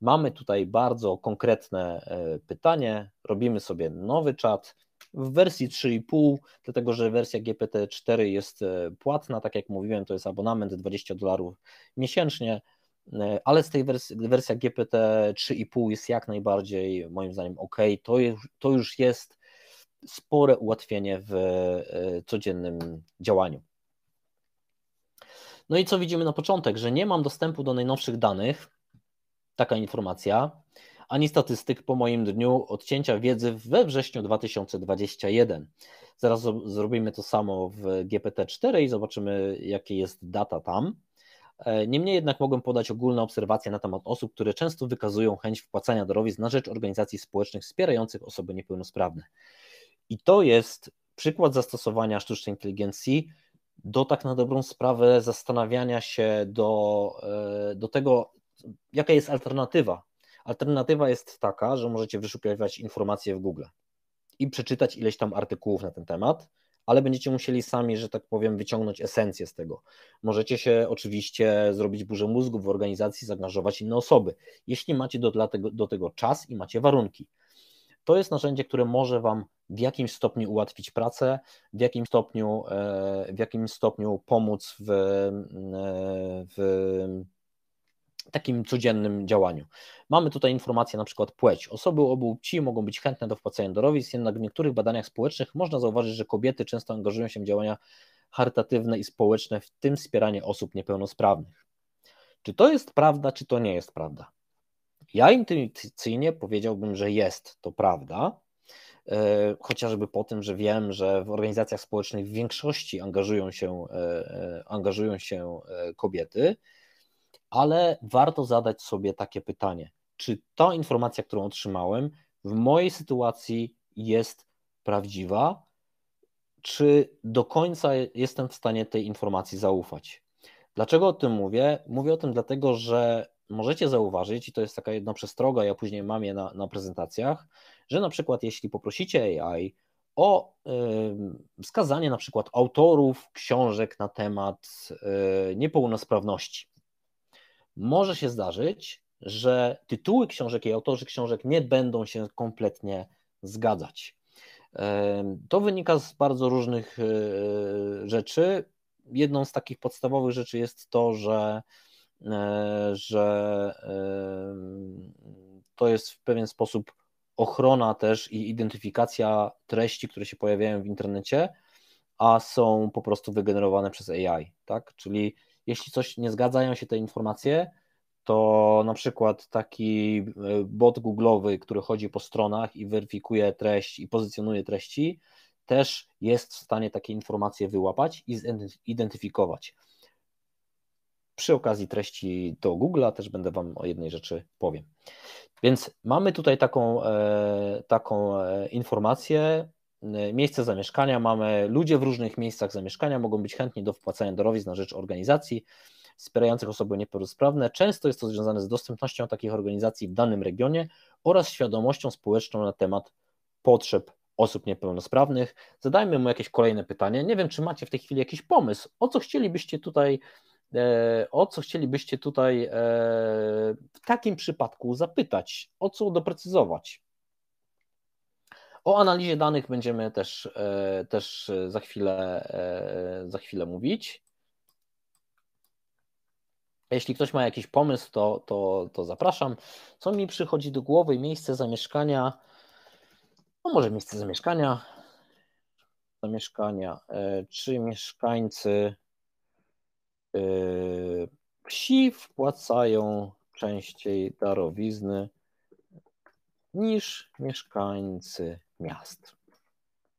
Speaker 1: Mamy tutaj bardzo konkretne e, pytanie. Robimy sobie nowy czat w wersji 3,5, dlatego że wersja GPT-4 jest e, płatna, tak jak mówiłem, to jest abonament 20 dolarów miesięcznie, e, ale z tej wersji, wersja GPT 3,5 jest jak najbardziej moim zdaniem ok. To, je, to już jest spore ułatwienie w codziennym działaniu. No i co widzimy na początek, że nie mam dostępu do najnowszych danych, taka informacja, ani statystyk po moim dniu odcięcia wiedzy we wrześniu 2021. Zaraz zrobimy to samo w GPT-4 i zobaczymy, jakie jest data tam. E, niemniej jednak mogłem podać ogólne obserwacje na temat osób, które często wykazują chęć wpłacania darowizn na rzecz organizacji społecznych wspierających osoby niepełnosprawne. I to jest przykład zastosowania sztucznej inteligencji do tak na dobrą sprawę zastanawiania się do, e, do tego, jaka jest alternatywa. Alternatywa jest taka, że możecie wyszukiwać informacje w Google i przeczytać ileś tam artykułów na ten temat, ale będziecie musieli sami, że tak powiem, wyciągnąć esencję z tego. Możecie się oczywiście zrobić burzę mózgu w organizacji, zaangażować inne osoby, jeśli macie do, do tego czas i macie warunki. To jest narzędzie, które może Wam w jakimś stopniu ułatwić pracę, w jakim stopniu, e, w jakim stopniu pomóc w, e, w takim codziennym działaniu. Mamy tutaj informację na przykład płeć. Osoby obu płci mogą być chętne do wpłacania darowizn, jednak w niektórych badaniach społecznych można zauważyć, że kobiety często angażują się w działania charytatywne i społeczne, w tym wspieranie osób niepełnosprawnych. Czy to jest prawda, czy to nie jest prawda? Ja intuicyjnie powiedziałbym, że jest to prawda, e, chociażby po tym, że wiem, że w organizacjach społecznych w większości angażują się, e, e, angażują się kobiety, ale warto zadać sobie takie pytanie: czy ta informacja, którą otrzymałem, w mojej sytuacji jest prawdziwa? Czy do końca jestem w stanie tej informacji zaufać? Dlaczego o tym mówię? Mówię o tym dlatego, że możecie zauważyć, i to jest taka jedna przestroga, ja później mam je na, na prezentacjach, że na przykład jeśli poprosicie AI o y, wskazanie na przykład autorów książek na temat y, niepełnosprawności, może się zdarzyć, że tytuły książek i autorzy książek nie będą się kompletnie zgadzać. To wynika z bardzo różnych y, rzeczy. Jedną z takich podstawowych rzeczy jest to, że E, że e, to jest w pewien sposób ochrona też i identyfikacja treści, które się pojawiają w internecie, a są po prostu wygenerowane przez AI, tak? Czyli jeśli coś nie zgadzają się te informacje, to na przykład taki e, bot googlowy, który chodzi po stronach i weryfikuje treść i pozycjonuje treści, też jest w stanie takie informacje wyłapać i zidentyfikować przy okazji treści do Google'a też będę Wam o jednej rzeczy powiem. Więc mamy tutaj taką, e, taką e, informację, e, miejsce zamieszkania mamy, ludzie w różnych miejscach zamieszkania mogą być chętni do wpłacania darowizn na rzecz organizacji wspierających osoby niepełnosprawne. Często jest to związane z dostępnością takich organizacji w danym regionie oraz świadomością społeczną na temat potrzeb osób niepełnosprawnych. Zadajmy mu jakieś kolejne pytanie. Nie wiem, czy macie w tej chwili jakiś pomysł, o co chcielibyście tutaj E, o co chcielibyście tutaj e, w takim przypadku zapytać, o co doprecyzować. O analizie danych będziemy też, e, też za, chwilę, za chwilę mówić. Jeśli ktoś ma jakiś pomysł, to, to, to zapraszam. Co mi przychodzi do głowy? Miejsce zamieszkania. No może miejsce zamieszkania. Zamieszkania. Czy mieszkańcy Yy, wsi wpłacają częściej darowizny niż mieszkańcy miast.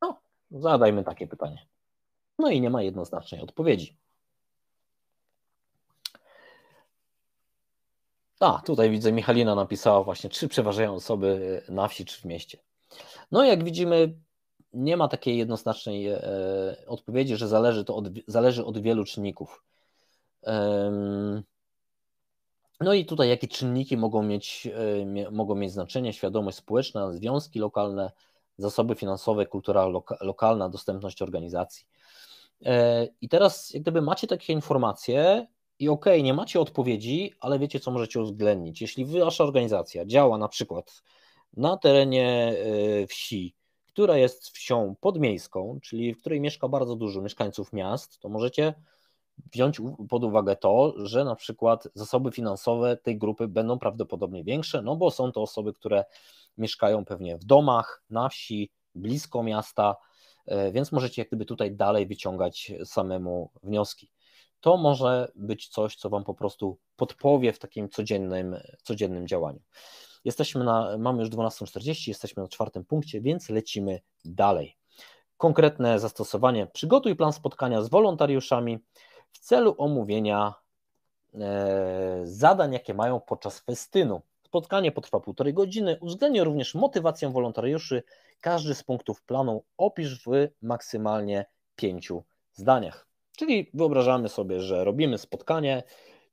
Speaker 1: No, zadajmy takie pytanie. No i nie ma jednoznacznej odpowiedzi. A, tutaj widzę, Michalina napisała właśnie, czy przeważają osoby na wsi czy w mieście. No, jak widzimy, nie ma takiej jednoznacznej e, e, odpowiedzi, że zależy to od, zależy od wielu czynników. No i tutaj jakie czynniki mogą mieć, e, mogą mieć znaczenie? Świadomość społeczna, związki lokalne, zasoby finansowe, kultura lokalna, dostępność organizacji. E, I teraz, jak gdyby macie takie informacje i okej, okay, nie macie odpowiedzi, ale wiecie, co możecie uwzględnić. Jeśli wasza organizacja działa na przykład na terenie e, wsi, która jest wsią podmiejską, czyli w której mieszka bardzo dużo mieszkańców miast, to możecie wziąć pod uwagę to, że na przykład zasoby finansowe tej grupy będą prawdopodobnie większe, no bo są to osoby, które mieszkają pewnie w domach, na wsi, blisko miasta, e, więc możecie jak gdyby tutaj dalej wyciągać samemu wnioski. To może być coś, co Wam po prostu podpowie w takim codziennym, codziennym działaniu. Jesteśmy na, mamy już 12.40, jesteśmy na czwartym punkcie, więc lecimy dalej. Konkretne zastosowanie. Przygotuj plan spotkania z wolontariuszami, w celu omówienia e, zadań, jakie mają podczas festynu. Spotkanie potrwa półtorej godziny. Uwzględnię również motywację wolontariuszy. Każdy z punktów planu opisz w maksymalnie pięciu zdaniach. Czyli wyobrażamy sobie, że robimy spotkanie.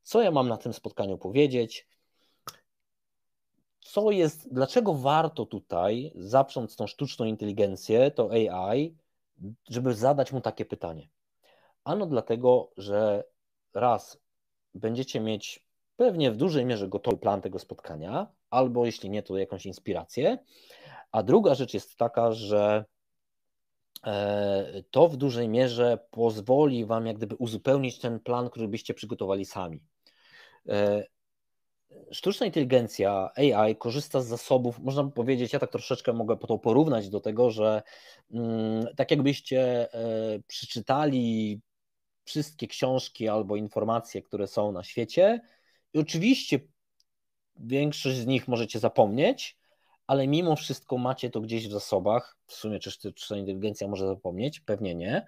Speaker 1: Co ja mam na tym spotkaniu powiedzieć? Co jest, dlaczego warto tutaj, zaprząc tą sztuczną inteligencję, to AI, żeby zadać mu takie pytanie? Ano dlatego, że raz będziecie mieć pewnie w dużej mierze gotowy plan tego spotkania, albo jeśli nie, to jakąś inspirację. A druga rzecz jest taka, że e, to w dużej mierze pozwoli Wam jak gdyby uzupełnić ten plan, który byście przygotowali sami. E, sztuczna inteligencja, AI, korzysta z zasobów, można by powiedzieć, ja tak troszeczkę mogę to porównać do tego, że mm, tak jakbyście e, przeczytali wszystkie książki albo informacje, które są na świecie. I oczywiście większość z nich możecie zapomnieć, ale mimo wszystko macie to gdzieś w zasobach. W sumie czy ta inteligencja może zapomnieć? Pewnie nie.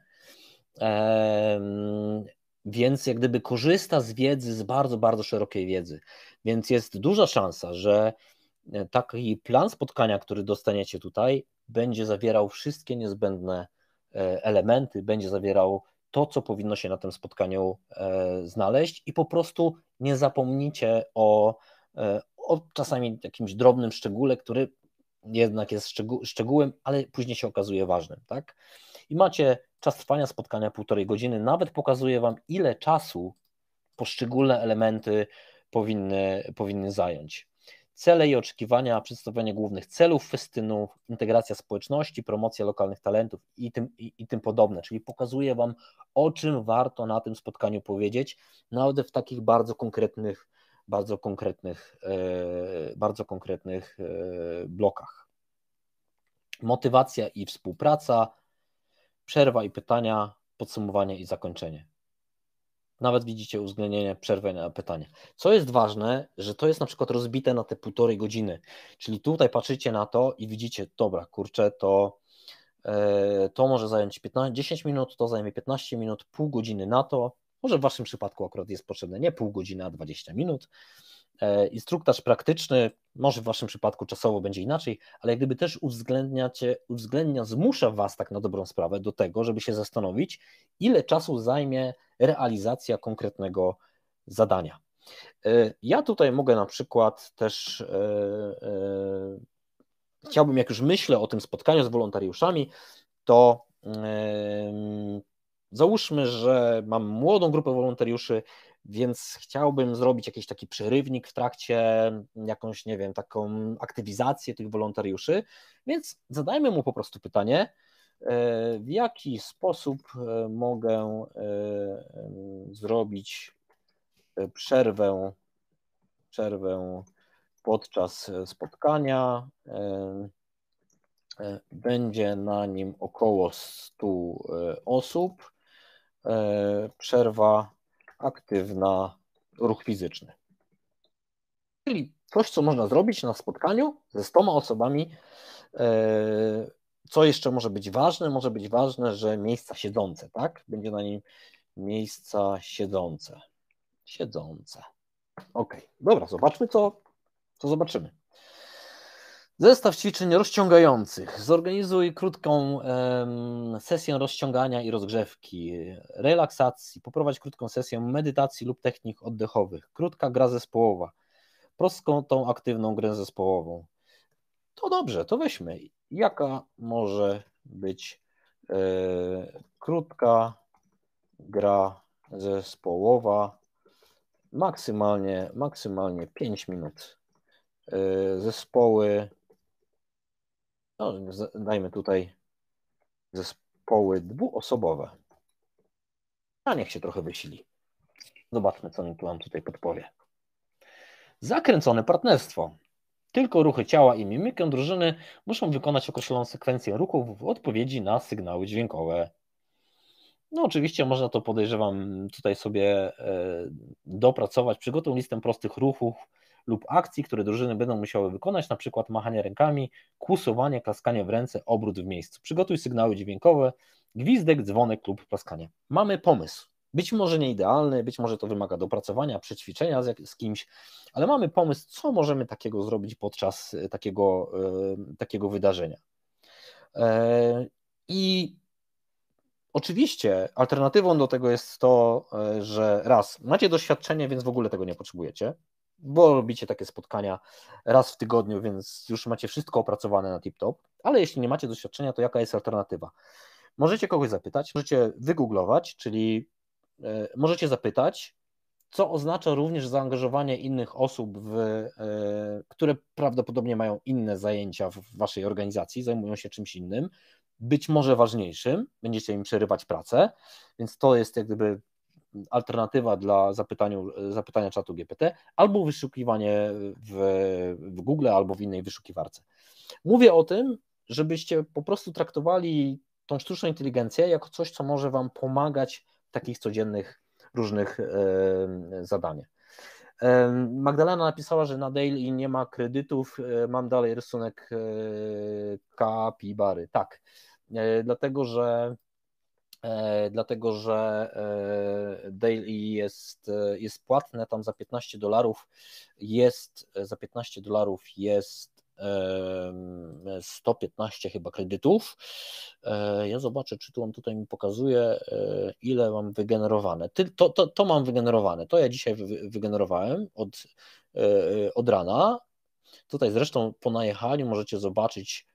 Speaker 1: Ehm, więc jak gdyby korzysta z wiedzy, z bardzo, bardzo szerokiej wiedzy. Więc jest duża szansa, że e, taki plan spotkania, który dostaniecie tutaj, będzie zawierał wszystkie niezbędne e, elementy, będzie zawierał to, co powinno się na tym spotkaniu e, znaleźć i po prostu nie zapomnijcie o, e, o czasami jakimś drobnym szczególe, który jednak jest szczegółem, ale później się okazuje ważnym, tak? I macie czas trwania spotkania półtorej godziny, nawet pokazuje Wam, ile czasu poszczególne elementy powinny, powinny zająć cele i oczekiwania, przedstawienie głównych celów festynu, integracja społeczności, promocja lokalnych talentów i tym, i, i, tym podobne. Czyli pokazuję Wam, o czym warto na tym spotkaniu powiedzieć, nawet no w takich bardzo konkretnych, bardzo konkretnych, e, bardzo konkretnych e, blokach. Motywacja i współpraca, przerwa i pytania, podsumowanie i zakończenie. Nawet widzicie uwzględnienie przerwy na pytanie. Co jest ważne, że to jest na przykład rozbite na te półtorej godziny. Czyli tutaj patrzycie na to i widzicie, dobra, kurczę, to e, to może zająć 15, 10 minut, to zajmie 15 minut, pół godziny na to. Może w Waszym przypadku akurat jest potrzebne nie pół godziny, a 20 minut. E, instruktaż praktyczny, może w Waszym przypadku czasowo będzie inaczej, ale jak gdyby też uwzględniacie, uwzględnia, zmusza Was tak na dobrą sprawę do tego, żeby się zastanowić, ile czasu zajmie realizacja konkretnego zadania. E, ja tutaj mogę na przykład też e, e, chciałbym, jak już myślę o tym spotkaniu z wolontariuszami, to załóżmy, że mam młodą grupę wolontariuszy, więc chciałbym zrobić jakiś taki przerywnik w trakcie, jakąś, nie wiem, taką aktywizację tych wolontariuszy. Więc zadajmy mu po prostu pytanie, E, w jaki sposób e, mogę e, zrobić przerwę, przerwę podczas spotkania. Będzie na nim około 100 osób. Przerwa aktywna, ruch fizyczny. Czyli coś, co można zrobić na spotkaniu ze 100 osobami co jeszcze może być ważne? Może być ważne, że miejsca siedzące, tak? Będzie na nim miejsca siedzące. Siedzące. Ok, dobra, zobaczmy, co, co zobaczymy. Zestaw ćwiczeń rozciągających. Zorganizuj krótką em, sesję rozciągania i rozgrzewki, relaksacji. Poprowadź krótką sesję medytacji lub technik oddechowych. Krótka gra zespołowa. Prostą tą aktywną grę zespołową. To dobrze, to weźmy jaka może być e, krótka gra zespołowa, maksymalnie, maksymalnie 5 minut. E, zespoły, no, dajmy tutaj zespoły dwuosobowe. A niech się trochę wysili. Zobaczmy, co mi tu mam tutaj podpowie. Zakręcone partnerstwo. Tylko ruchy ciała i mimikę drużyny muszą wykonać określoną sekwencję ruchów w odpowiedzi na sygnały dźwiękowe. No oczywiście można to podejrzewam tutaj sobie e, dopracować. Przygotuj listę prostych ruchów lub akcji, które drużyny będą musiały wykonać, na przykład machanie rękami, kłusowanie, klaskanie w ręce, obrót w miejscu. Przygotuj sygnały dźwiękowe, gwizdek, dzwonek lub plaskanie. Mamy pomysł. Być może nie idealny, być może to wymaga dopracowania, przećwiczenia z, jak, z kimś, ale mamy pomysł, co możemy takiego zrobić podczas e, takiego, e, takiego wydarzenia. E, I Oczywiście alternatywą do tego jest to, że raz macie doświadczenie, więc w ogóle tego nie potrzebujecie, bo robicie takie spotkania raz w tygodniu, więc już macie wszystko opracowane na tip-top, ale jeśli nie macie doświadczenia, to jaka jest alternatywa? Możecie kogoś zapytać, możecie wygooglować, czyli E, możecie zapytać, co oznacza również zaangażowanie innych osób, w, e, które prawdopodobnie mają inne zajęcia w waszej organizacji, zajmują się czymś innym, być może ważniejszym, będziecie im przerywać pracę, więc to jest jak gdyby alternatywa dla zapytania zapytania czatu GPT, albo wyszukiwanie w, w Google, albo w innej wyszukiwarce. Mówię o tym, żebyście po prostu traktowali tą sztuczną inteligencję jako coś, co może wam pomagać takich codziennych różnych e, zadaniach. E, Magdalena napisała, że na Daily nie ma kredytów, e, mam dalej rysunek kapibary. Tak, dlatego że dlatego że Daily jest, jest płatne, tam za 15 dolarów jest, za 15 dolarów jest 115 chyba kredytów. E, ja zobaczę, czy tu on tutaj mi pokazuje, e, ile mam wygenerowane. To, to, to mam wygenerowane, to ja dzisiaj wygenerowałem od, e, od rana. Tutaj zresztą po najechaniu możecie zobaczyć,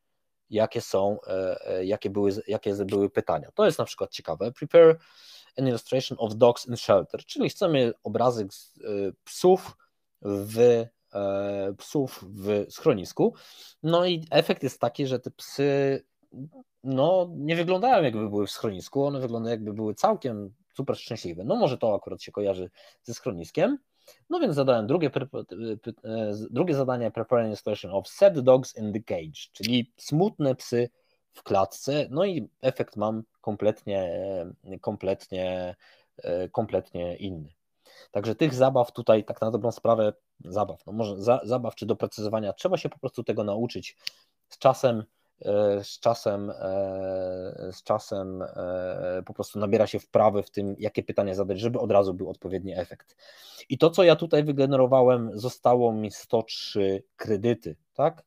Speaker 1: jakie są, jakie były, jakie były pytania. To jest na przykład ciekawe. Prepare an illustration of dogs in shelter, czyli chcemy obrazek psów w E, psów w schronisku. No i efekt jest taki, że te psy no, nie wyglądają jakby były w schronisku, one wyglądają jakby były całkiem super szczęśliwe. No może to akurat się kojarzy ze schroniskiem. No więc zadałem drugie, e, e, drugie zadanie Preparing Station of Sad Dogs in the Cage, czyli smutne psy w klatce. No i efekt mam kompletnie, kompletnie, kompletnie inny. Także tych zabaw tutaj, tak na dobrą sprawę, zabaw, no może za, zabaw czy doprecyzowania, trzeba się po prostu tego nauczyć z czasem e, z czasem, e, z czasem e, po prostu nabiera się wprawy w tym, jakie pytania zadać, żeby od razu był odpowiedni efekt. I to, co ja tutaj wygenerowałem, zostało mi 103 kredyty, tak?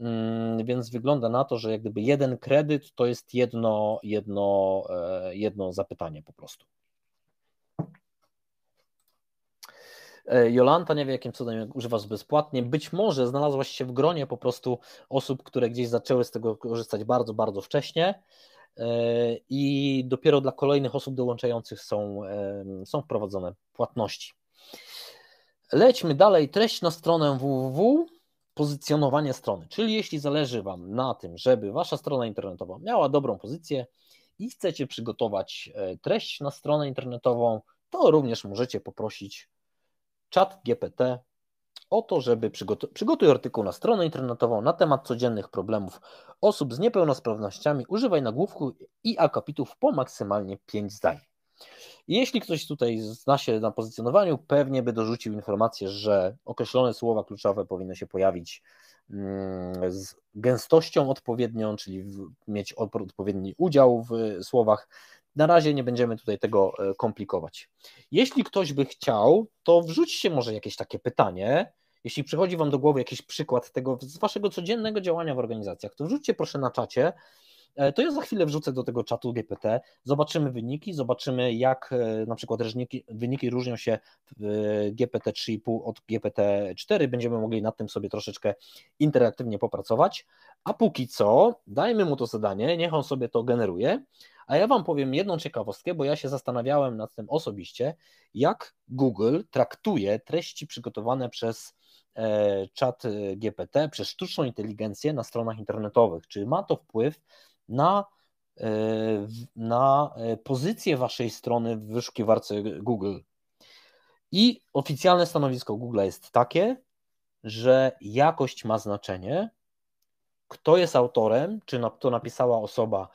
Speaker 1: Mm, więc wygląda na to, że jak gdyby jeden kredyt to jest jedno, jedno, jedno zapytanie po prostu. E, Jolanta, nie wiem jakim cudem używasz bezpłatnie. Być może znalazłaś się w gronie po prostu osób, które gdzieś zaczęły z tego korzystać bardzo, bardzo wcześnie e, i dopiero dla kolejnych osób dołączających są, są wprowadzone płatności. Lećmy dalej. Treść na stronę www. Pozycjonowanie strony, czyli jeśli zależy Wam na tym, żeby Wasza strona internetowa miała dobrą pozycję i chcecie przygotować e, treść na stronę internetową, to również możecie poprosić czat GPT o to, żeby przygotuj artykuł na stronę internetową na temat codziennych problemów osób z niepełnosprawnościami, używaj nagłówku i akapitów po maksymalnie 5 zdań. Jeśli ktoś tutaj zna się na pozycjonowaniu, pewnie by dorzucił informację, że określone słowa kluczowe powinny się pojawić mm, z gęstością odpowiednią, czyli mieć odpowiedni udział w słowach na razie nie będziemy tutaj tego e, komplikować. Jeśli ktoś by chciał, to wrzućcie może jakieś takie pytanie. Jeśli przychodzi Wam do głowy jakiś przykład tego z Waszego codziennego działania w organizacjach, to wrzućcie proszę na czacie. E, to ja za chwilę wrzucę do tego czatu GPT, zobaczymy wyniki, zobaczymy jak e, na przykład wyniki różnią się w GPT 3,5 od GPT 4. Będziemy mogli nad tym sobie troszeczkę interaktywnie popracować. A póki co, dajmy mu to zadanie, niech on sobie to generuje. A ja Wam powiem jedną ciekawostkę, bo ja się zastanawiałem nad tym osobiście, jak Google traktuje treści przygotowane przez e, czat e, GPT, przez sztuczną inteligencję na stronach internetowych. Czy ma to wpływ na e, na e, pozycję waszej strony w wyszukiwarce Google. I oficjalne stanowisko Google jest takie, że jakość ma znaczenie. Kto jest autorem, czy to napisała osoba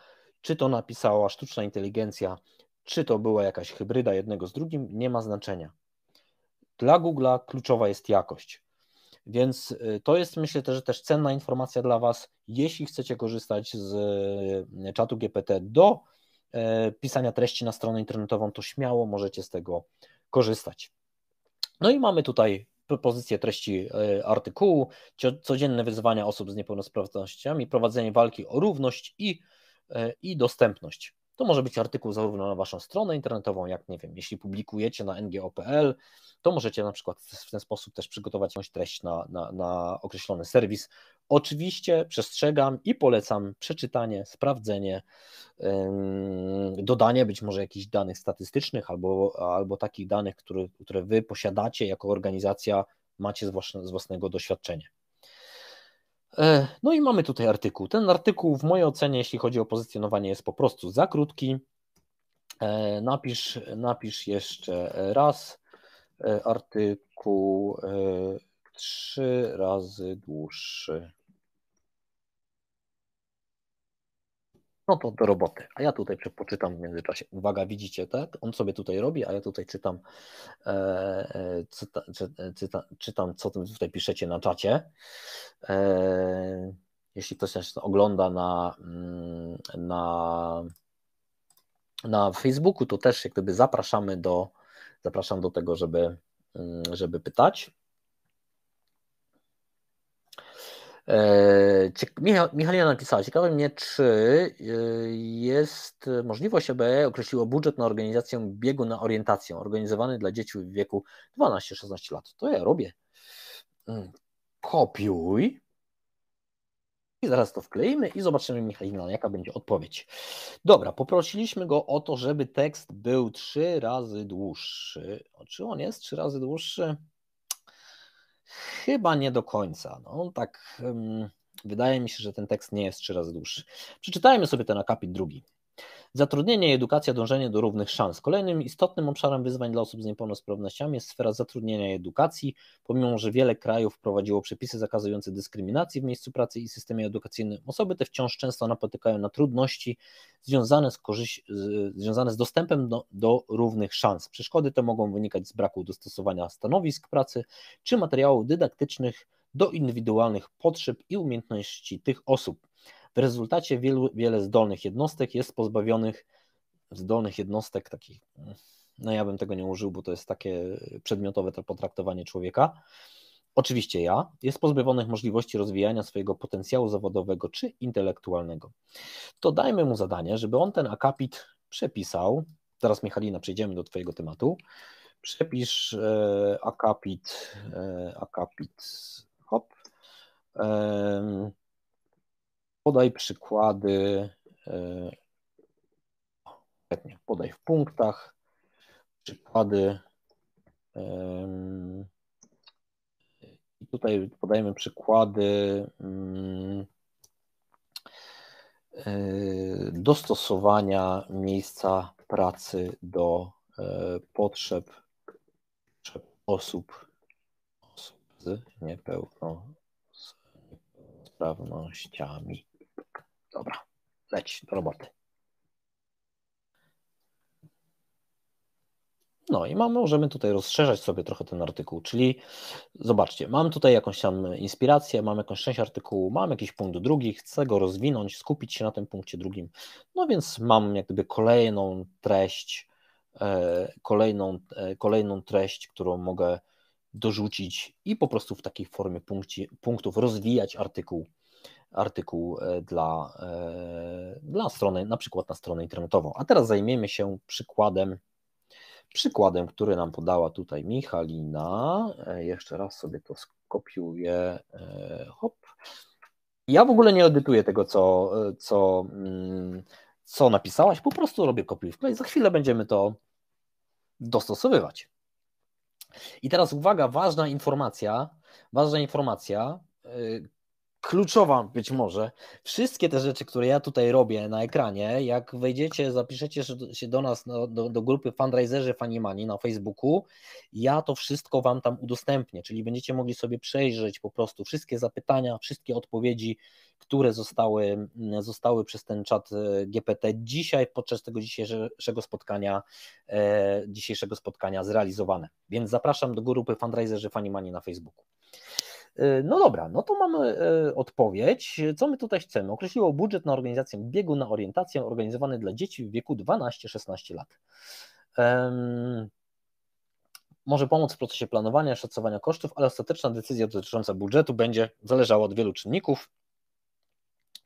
Speaker 1: czy to napisała sztuczna inteligencja, czy to była jakaś hybryda jednego z drugim, nie ma znaczenia. Dla Google'a kluczowa jest jakość. Więc y, to jest myślę też, też cenna informacja dla Was, jeśli chcecie korzystać z y, czatu GPT do y, pisania treści na stronę internetową, to śmiało możecie z tego korzystać. No i mamy tutaj propozycję treści artykułu, codzienne wyzwania osób z niepełnosprawnościami, prowadzenie walki o równość i E, i dostępność. To może być artykuł zarówno na Waszą stronę internetową, jak nie wiem, jeśli publikujecie na ngo.pl, to możecie na przykład w ten sposób też przygotować jakąś treść na, na, na określony serwis. Oczywiście przestrzegam i polecam przeczytanie, sprawdzenie, dodanie być może jakichś danych statystycznych albo, albo takich danych, które, które Wy posiadacie jako organizacja, macie z własnego doświadczenia. E, no i mamy tutaj artykuł. Ten artykuł, w mojej ocenie, jeśli chodzi o pozycjonowanie, jest po prostu za krótki. E, napisz, napisz jeszcze raz e, artykuł trzy razy dłuższy. No to do roboty. A ja tutaj poczytam w międzyczasie. Uwaga, widzicie, tak? On sobie tutaj robi, a ja tutaj czytam, e, e cyta, czy, e, cyta, czytam, co tutaj piszecie na czacie. E, jeśli ktoś nas ogląda na, mm, na, na Facebooku, to też jak gdyby zapraszamy do, zapraszam do tego, żeby, mm, żeby pytać. E, Michał, Michalina napisała, ciekawe mnie, czy e, jest możliwość, aby określiło budżet na organizację biegu na orientację, organizowany dla dzieci w wieku 12-16 lat. To ja robię. Mm, kopiuj. I zaraz to wkleimy i zobaczymy, Michalina, jaka będzie odpowiedź. Dobra, poprosiliśmy go o to, żeby tekst był trzy razy dłuższy. O, czy on jest trzy razy dłuższy? Chyba nie do końca. No, tak, wydaje mi się, że ten tekst nie jest trzy razy dłuższy. Przeczytajmy sobie ten akapit drugi. Zatrudnienie i edukacja, dążenie do równych szans. Kolejnym istotnym obszarem wyzwań dla osób z niepełnosprawnościami jest sfera zatrudnienia i edukacji. Pomimo, że wiele krajów wprowadziło przepisy zakazujące dyskryminacji w miejscu pracy i systemie edukacyjnym, osoby te wciąż często napotykają na trudności związane z, związane z dostępem do, do równych szans. Przeszkody te mogą wynikać z braku dostosowania stanowisk pracy czy materiałów dydaktycznych do indywidualnych potrzeb i umiejętności tych osób. W rezultacie wielu, wiele zdolnych jednostek jest pozbawionych zdolnych jednostek takich, no ja bym tego nie użył, bo to jest takie przedmiotowe potraktowanie człowieka. Oczywiście ja, jest pozbawionych możliwości rozwijania swojego potencjału zawodowego czy intelektualnego. To dajmy mu zadanie, żeby on ten akapit przepisał. Teraz, Michalina, przejdziemy do Twojego tematu. Przepisz e, akapit, e, akapit, hop. E, Podaj przykłady, e, podaj w punktach przykłady. I tutaj podajemy przykłady mm, e, dostosowania miejsca pracy do e, potrzeb, osób, osób z niepełnosprawnościami. Dobra, leć do roboty. No i mam, możemy tutaj rozszerzać sobie trochę ten artykuł, czyli zobaczcie, mam tutaj jakąś tam inspirację, mam jakąś część artykułu, mam jakiś punkt drugi, chcę go rozwinąć, skupić się na tym punkcie drugim, no więc mam jak gdyby kolejną treść, e, kolejną, e, kolejną treść, którą mogę dorzucić i po prostu w takiej formie punkci, punktów rozwijać artykuł artykuł e, dla, e, dla strony, na przykład na stronę internetową. A teraz zajmiemy się przykładem, przykładem, który nam podała tutaj Michalina. E, jeszcze raz sobie to skopiuję. Hop. Ja w ogóle nie edytuję tego, co, co, mm, co napisałaś, po prostu robię kopiuj w Za chwilę będziemy to dostosowywać. I teraz uwaga, ważna informacja, ważna informacja, kluczowa być może. Wszystkie te rzeczy, które ja tutaj robię na ekranie, jak wejdziecie, zapiszecie się do nas, no, do, do grupy fundraiserzy Fanimani na Facebooku, ja to wszystko Wam tam udostępnię, czyli będziecie mogli sobie przejrzeć po prostu wszystkie zapytania, wszystkie odpowiedzi, które zostały, zostały przez ten czat e, GPT dzisiaj, podczas tego dzisiejszego spotkania, e, dzisiejszego spotkania zrealizowane. Więc zapraszam do grupy fundraiserzy Fanimani na Facebooku. E, no dobra, no to mamy e, odpowiedź. Co my tutaj chcemy? Określiło budżet na organizację biegu na orientację organizowany dla dzieci w wieku 12-16 lat. Um, może pomóc w procesie planowania, szacowania kosztów, ale ostateczna decyzja dotycząca budżetu będzie zależała od wielu czynników,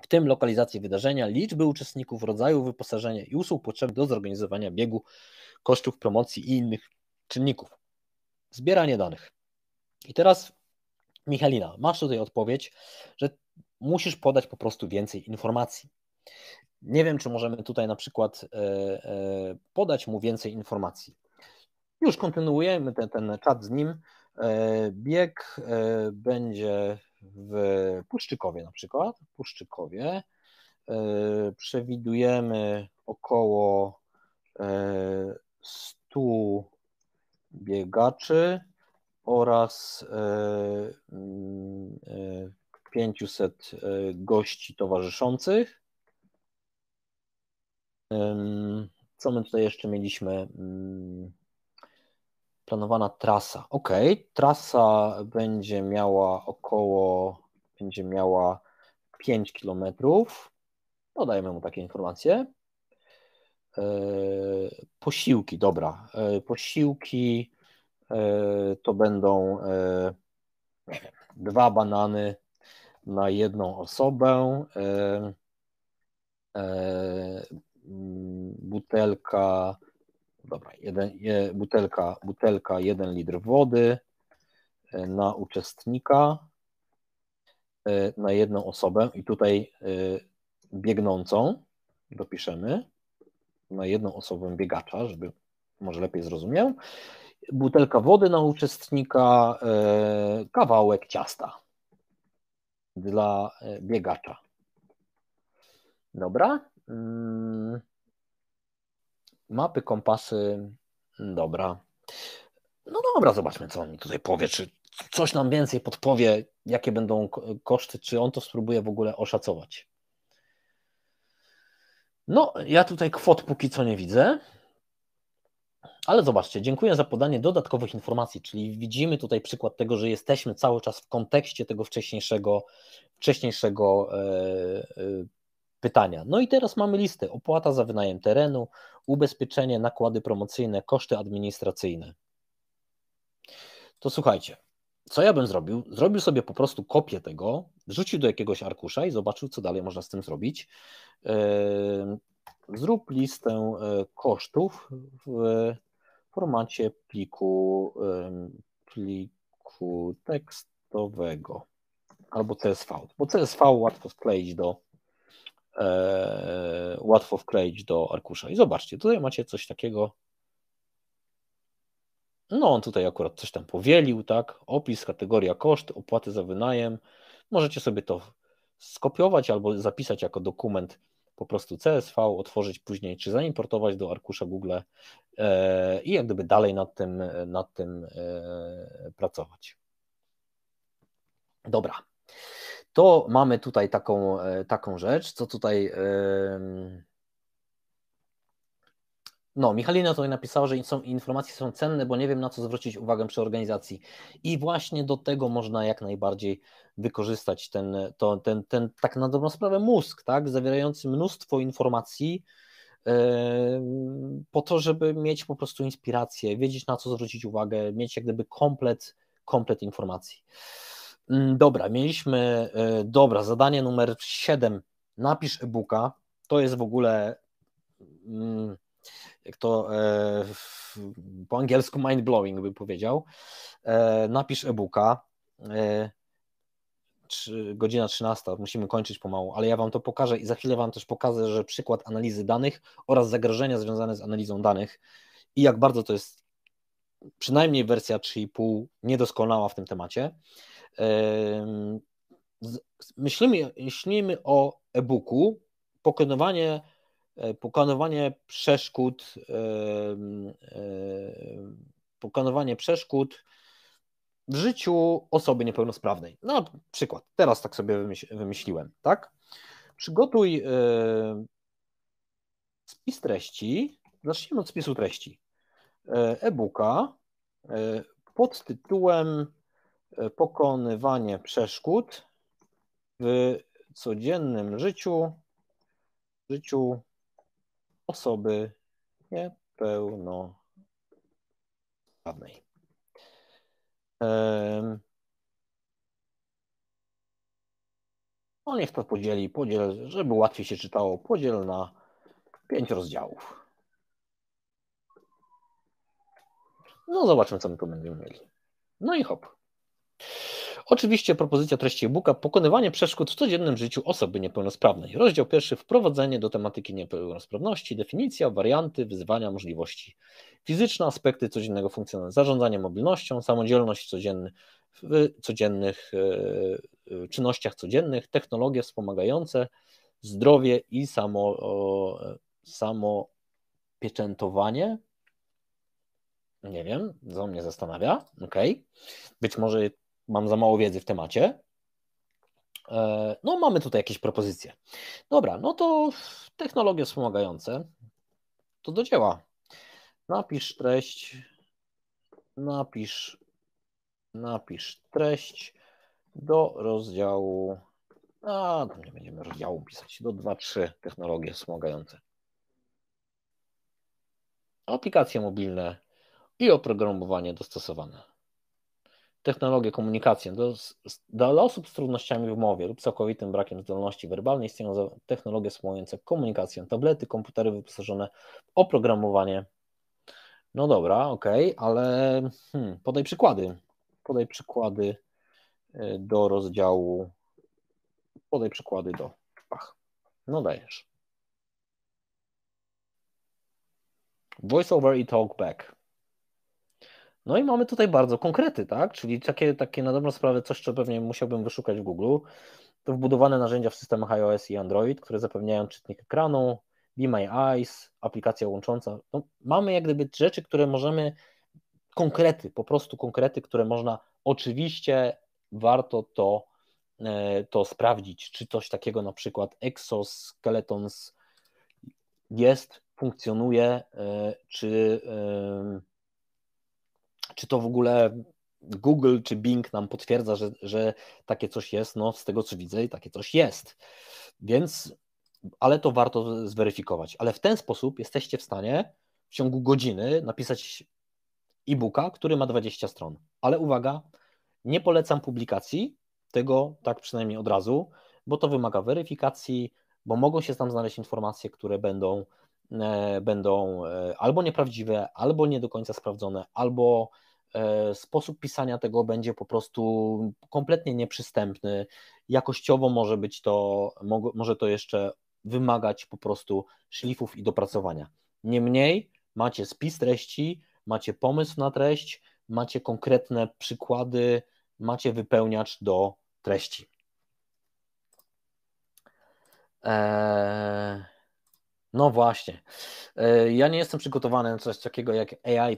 Speaker 1: w tym lokalizacji wydarzenia, liczby uczestników, rodzaju wyposażenia i usług potrzebnych do zorganizowania biegu, kosztów promocji i innych czynników. Zbieranie danych. I teraz Michalina, masz tutaj odpowiedź, że musisz podać po prostu więcej informacji. Nie wiem, czy możemy tutaj na przykład e, e, podać mu więcej informacji. Już kontynuujemy ten, ten czat z nim. E, bieg będzie w Puszczykowie na przykład. Puszczykowie przewidujemy około 100 biegaczy oraz 500 e, mm, e, e, gości towarzyszących. Co my tutaj jeszcze mieliśmy? Mm, planowana trasa. Ok, trasa będzie miała około, będzie miała 5 km. Podajemy mu takie informacje. Posiłki, dobra. Posiłki E, to będą e, dwa banany na jedną osobę, e, butelka, dobra, jeden, butelka, butelka jeden litr wody na uczestnika, na jedną osobę i tutaj biegnącą dopiszemy, na jedną osobę biegacza, żeby może lepiej zrozumiał butelka wody na uczestnika, e, kawałek ciasta dla e, biegacza. Dobra. Mm. Mapy, kompasy. Dobra. No dobra, zobaczmy, co on mi tutaj powie. Czy coś nam więcej podpowie, jakie będą koszty, czy on to spróbuje w ogóle oszacować. No, ja tutaj kwot póki co nie widzę. Ale zobaczcie, dziękuję za podanie dodatkowych informacji, czyli widzimy tutaj przykład tego, że jesteśmy cały czas w kontekście tego wcześniejszego, wcześniejszego e, e, pytania. No i teraz mamy listę: opłata za wynajem terenu, ubezpieczenie, nakłady promocyjne, koszty administracyjne. To słuchajcie, co ja bym zrobił? Zrobił sobie po prostu kopię tego, wrzucił do jakiegoś arkusza i zobaczył, co dalej można z tym zrobić. E, zrób listę e, kosztów w formacie pliku, pliku tekstowego albo CSV, bo CSV łatwo wkleić do e, łatwo wkleić do arkusza. I zobaczcie, tutaj macie coś takiego. No, on tutaj akurat coś tam powielił, tak? Opis, kategoria koszt, opłaty za wynajem. Możecie sobie to skopiować albo zapisać jako dokument po prostu CSV, otworzyć później, czy zaimportować do arkusza Google e, i jak gdyby dalej nad tym, nad tym e, pracować. Dobra. To mamy tutaj taką, e, taką rzecz, co tutaj no, Michalina tutaj napisała, że są, informacje są cenne, bo nie wiem na co zwrócić uwagę przy organizacji. I właśnie do tego można jak najbardziej wykorzystać ten, to, ten, ten tak na dobrą sprawę mózg, tak, zawierający mnóstwo informacji yy, po to, żeby mieć po prostu inspirację, wiedzieć na co zwrócić uwagę, mieć jak gdyby komplet, komplet informacji. Mm, dobra, mieliśmy, yy, dobra, zadanie numer 7, napisz e-booka, to jest w ogóle mm, jak to e, po angielsku mind blowing bym powiedział. E, napisz e-booka. E, godzina 13, musimy kończyć pomału, ale ja Wam to pokażę i za chwilę Wam też pokażę, że przykład analizy danych oraz zagrożenia związane z analizą danych i jak bardzo to jest przynajmniej wersja 3,5 niedoskonała w tym temacie. Myślimy, myślimy o e-booku, pokonywanie E, pokonywanie przeszkód, e, e, pokonywanie przeszkód w życiu osoby niepełnosprawnej. Na no, przykład, teraz tak sobie wymyśliłem, tak? Przygotuj spis treści, zacznijmy od spisu treści, e-booka pod tytułem Pokonywanie przeszkód w codziennym życiu, życiu osoby niepełnosprawnej. No niech to podzieli, podziel, żeby łatwiej się czytało, podziel na pięć rozdziałów. No zobaczmy, co my tu będziemy mieli. No i hop. Oczywiście propozycja treści e-booka Pokonywanie przeszkód w codziennym życiu osoby niepełnosprawnej. Rozdział pierwszy Wprowadzenie do tematyki niepełnosprawności, definicja, warianty, wyzwania, możliwości. Fizyczne aspekty codziennego funkcjonowania, zarządzanie mobilnością, samodzielność codzienny, w codziennych yy, czynnościach codziennych, technologie wspomagające, zdrowie i samo, o, samo nie wiem, co mnie zastanawia. Okej. Okay. Być może mam za mało wiedzy w temacie. E, no, mamy tutaj jakieś propozycje. Dobra, no to technologie wspomagające. To do dzieła. Napisz treść, napisz, napisz treść do rozdziału. A, tam no nie będziemy rozdziału pisać. Do 2-3 technologie wspomagające. Aplikacje mobilne i oprogramowanie dostosowane technologię komunikacji. Dla osób z trudnościami w mowie lub całkowitym brakiem zdolności werbalnej istnieją technologie wspomagające komunikację, tablety, komputery wyposażone w oprogramowanie. No dobra, okej, okay, ale hmm, podaj przykłady. Podaj przykłady e, do rozdziału. Podaj przykłady do. Ach, no dajesz. Voice over i talkback. No i mamy tutaj bardzo konkrety, tak? Czyli takie, takie na dobrą sprawę coś, co pewnie musiałbym wyszukać w Google. To wbudowane narzędzia w systemach iOS i Android, które zapewniają czytnik ekranu, Be My Eyes, aplikacja łącząca. No, mamy jak gdyby rzeczy, które możemy, konkrety, po prostu konkrety, które można oczywiście warto to, e, to sprawdzić, czy coś takiego na przykład Exoskeletons jest, funkcjonuje, e, czy czy to w ogóle Google czy Bing nam potwierdza, że, że takie coś jest, no z tego co widzę, takie coś jest. Więc, ale to warto zweryfikować. Ale w ten sposób jesteście w stanie w ciągu godziny napisać e-booka, który ma 20 stron. Ale uwaga, nie polecam publikacji tego, tak przynajmniej od razu, bo to wymaga weryfikacji, bo mogą się tam znaleźć informacje, które będą, e, będą e, albo nieprawdziwe, albo nie do końca sprawdzone, albo E, sposób pisania tego będzie po prostu kompletnie nieprzystępny. Jakościowo może być to, może to jeszcze wymagać po prostu szlifów i dopracowania. Niemniej macie spis treści, macie pomysł na treść, macie konkretne przykłady, macie wypełniacz do treści. Eee... No właśnie. E, ja nie jestem przygotowany na coś takiego, jak AI e,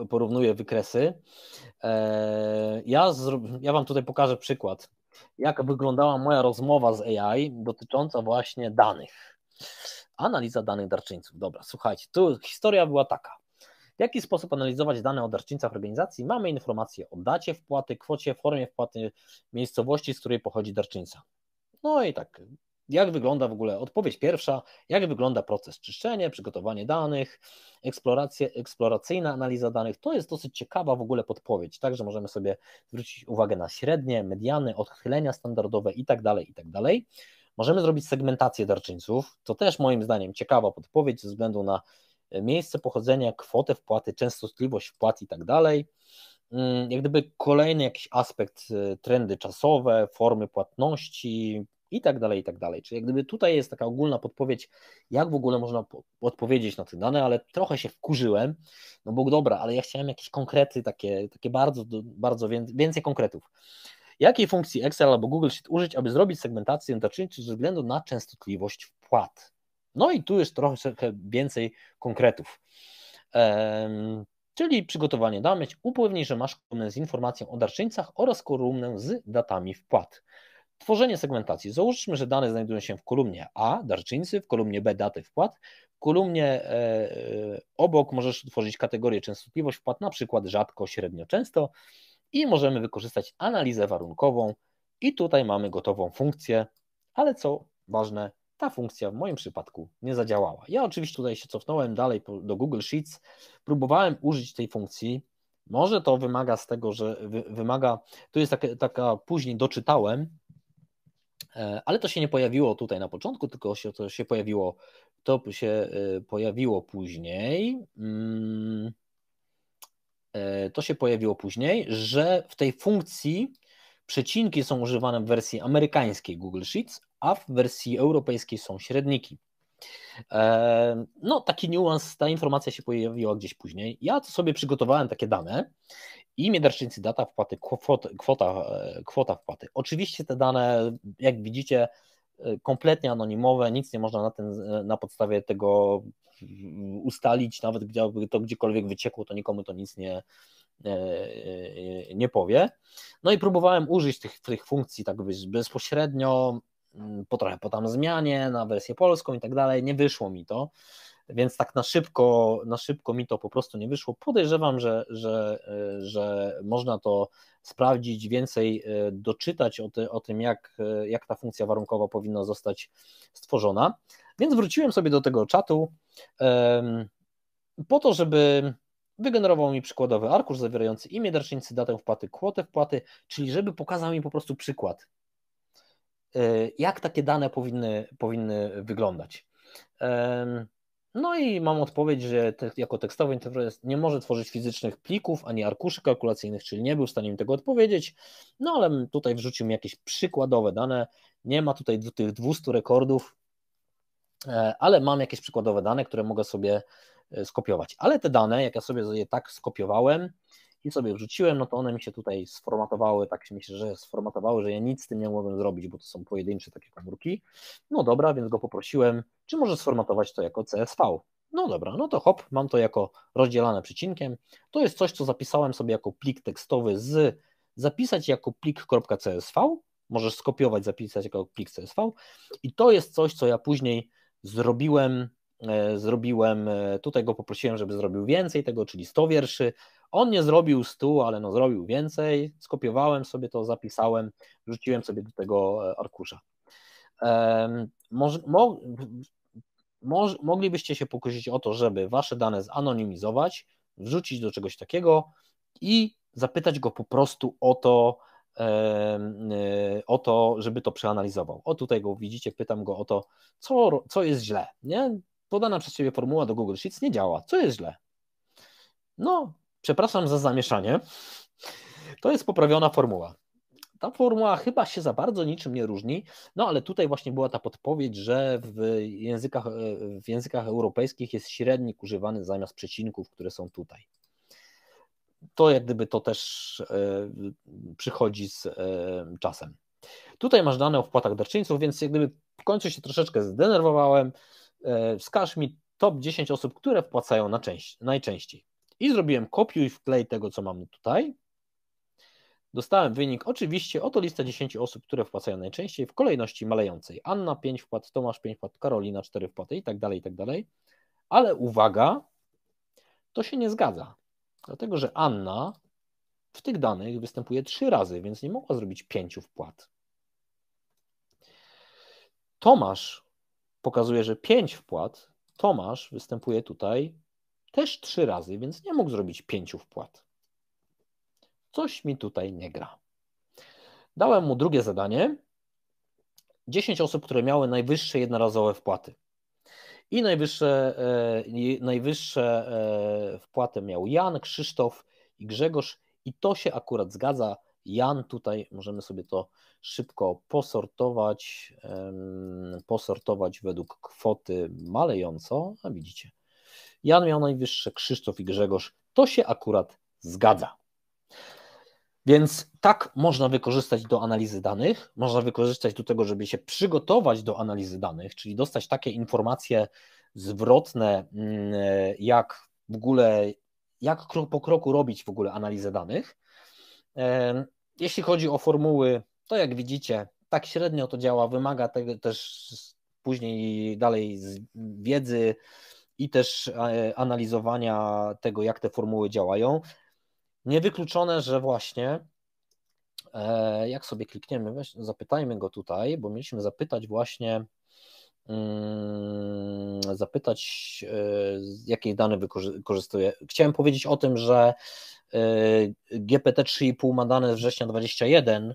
Speaker 1: e, porównuje wykresy. Ja, ja Wam tutaj pokażę przykład, jak wyglądała moja rozmowa z AI dotycząca właśnie danych. Analiza danych darczyńców. Dobra, słuchajcie, tu historia była taka. W jaki sposób analizować dane o darczyńcach organizacji? Mamy informacje o dacie wpłaty, kwocie, formie wpłaty, miejscowości, z której pochodzi darczyńca. No i tak, jak wygląda w ogóle odpowiedź pierwsza, jak wygląda proces czyszczenia, przygotowanie danych, eksploracja, eksploracyjna analiza danych. To jest dosyć ciekawa w ogóle podpowiedź, także możemy sobie zwrócić uwagę na średnie, mediany, odchylenia standardowe itd., tak itd. Tak możemy zrobić segmentację darczyńców, to też moim zdaniem ciekawa podpowiedź ze względu na e, miejsce pochodzenia, kwotę wpłaty, częstotliwość wpłat itd. Tak mm, jak gdyby kolejny jakiś aspekt, e, trendy czasowe, formy płatności, i tak dalej, i tak dalej. Czyli jak gdyby tutaj jest taka ogólna podpowiedź, jak w ogóle można odpowiedzieć na te dane, ale trochę się wkurzyłem, no bo dobra, ale ja chciałem jakieś konkrety, takie, takie bardzo, bardzo więcej konkretów. Jakiej funkcji Excel albo Google Sheet użyć, aby zrobić segmentację notaczyńczą ze względu na częstotliwość wpłat? No i tu jest trochę więcej konkretów. Um, czyli przygotowanie danych, upewnij, że masz kolumnę z informacją o darczyńcach oraz kolumnę z datami wpłat. Tworzenie segmentacji. Załóżmy, że dane znajdują się w kolumnie A, darczyńcy, w kolumnie B, daty wpłat, w kolumnie e, e, obok możesz tworzyć kategorię częstotliwość wpłat, na przykład rzadko, średnio, często i możemy wykorzystać analizę warunkową i tutaj mamy gotową funkcję, ale co ważne, ta funkcja w moim przypadku nie zadziałała. Ja oczywiście tutaj się cofnąłem dalej do Google Sheets, próbowałem użyć tej funkcji. Może to wymaga z tego, że wymaga, tu jest taka, taka później doczytałem, E, ale to się nie pojawiło tutaj na początku, tylko się, to się pojawiło, to się e, pojawiło później. Mm. E, to się pojawiło później, że w tej funkcji przecinki są używane w wersji amerykańskiej Google Sheets, a w wersji europejskiej są średniki. No, taki niuans, ta informacja się pojawiła gdzieś później. Ja sobie przygotowałem takie dane i darczyńcy, data wpłaty, kwota, kwota, kwota wpłaty. Oczywiście te dane, jak widzicie, e, kompletnie anonimowe, nic nie można na, na podstawie tego ustalić, nawet gdyby to gdziekolwiek wyciekło, to nikomu to nic nie, e, e, nie powie. No i próbowałem użyć tych, tych funkcji tak bezpośrednio, Mm, po trochę po tam zmianie na wersję polską i tak dalej, nie wyszło mi to, więc tak na szybko, na szybko mi to po prostu nie wyszło. Podejrzewam, że, że, e, że można to sprawdzić, więcej e, doczytać o, ty, o tym, jak, e, jak ta funkcja warunkowa powinna zostać stworzona. Więc wróciłem sobie do tego czatu po to, żeby wygenerował mi przykładowy arkusz zawierający imię darczyńcy, datę wpłaty, kwotę wpłaty, czyli żeby pokazał mi po prostu przykład, Y, jak takie dane powinny, powinny wyglądać. No i mam odpowiedź, że te, jako tekstowy interfejs nie może tworzyć fizycznych plików ani arkuszy kalkulacyjnych, czyli nie był w stanie mi tego odpowiedzieć. No ale tutaj wrzucił mi jakieś przykładowe dane. Nie ma tutaj tych 200 rekordów, e, ale mam jakieś przykładowe dane, które mogę sobie e, skopiować. Ale te dane, jak ja sobie je tak skopiowałem, i sobie wrzuciłem, no to one mi się tutaj sformatowały, tak się myślę, że sformatowały, że ja nic z tym nie mogłem zrobić, bo to są pojedyncze takie komórki. No dobra, więc go poprosiłem, czy może sformatować to jako CSV. No dobra, no to hop, mam to jako rozdzielane przecinkiem. To jest coś, co zapisałem sobie jako plik tekstowy z zapisać jako plik.csv, możesz skopiować, zapisać jako plik CSV i to jest coś, co ja później zrobiłem, e, zrobiłem, e, tutaj go poprosiłem, żeby zrobił więcej tego, czyli 100 wierszy, on nie zrobił 100, ale no zrobił więcej. Skopiowałem sobie to, zapisałem, wrzuciłem sobie do tego e, arkusza. mo, moż, moglibyście się pokusić o to, żeby wasze dane zanonimizować, wrzucić do czegoś takiego i zapytać go po prostu o to, e, o to, żeby to przeanalizował. O tutaj go widzicie, pytam go o to, co, co jest źle. Nie? Podana przez Ciebie formuła do Google Sheets nie działa. Co jest źle? No, Przepraszam za zamieszanie. To jest poprawiona formuła. Ta formuła chyba się za bardzo niczym nie różni, no ale tutaj właśnie była ta podpowiedź, że w językach, w językach europejskich jest średnik używany zamiast przecinków, które są tutaj. To jak gdyby to też e, przychodzi z e, czasem. Tutaj masz dane o wpłatach darczyńców, więc jak gdyby w końcu się troszeczkę zdenerwowałem. E, wskaż mi top 10 osób, które wpłacają na część, najczęściej. I zrobiłem kopiuj wklej tego, co mamy tutaj. Dostałem wynik, oczywiście, oto lista 10 osób, które wpłacają najczęściej w kolejności malejącej. Anna 5 wpłat, Tomasz 5 wpłat, Karolina 4 wpłaty i tak dalej, i tak dalej. Ale uwaga, to się nie zgadza, dlatego że Anna w tych danych występuje 3 razy, więc nie mogła zrobić 5 wpłat. Tomasz pokazuje, że 5 wpłat, Tomasz występuje tutaj też trzy razy, więc nie mógł zrobić pięciu wpłat. Coś mi tutaj nie gra. Dałem mu drugie zadanie. 10 osób, które miały najwyższe jednorazowe wpłaty. I najwyższe, e, najwyższe e, wpłaty miał Jan, Krzysztof i Grzegorz. I to się akurat zgadza. Jan tutaj możemy sobie to szybko posortować, posortować według kwoty malejąco, a widzicie, Jan miał najwyższe, Krzysztof i Grzegorz. To się akurat zgadza. Więc tak można wykorzystać do analizy danych, można wykorzystać do tego, żeby się przygotować do analizy danych, czyli dostać takie informacje zwrotne, mm, jak w ogóle, jak krok po kroku robić w ogóle analizę danych. Jeśli chodzi o formuły, to jak widzicie, tak średnio to działa, wymaga tego też później dalej wiedzy, i też e, analizowania tego, jak te formuły działają. Niewykluczone, że właśnie e, jak sobie klikniemy, zapytajmy go tutaj, bo mieliśmy zapytać właśnie, mm, zapytać, e, jakie dane wykorzystuje. Chciałem powiedzieć o tym, że GPT 3,5 ma dane z września 21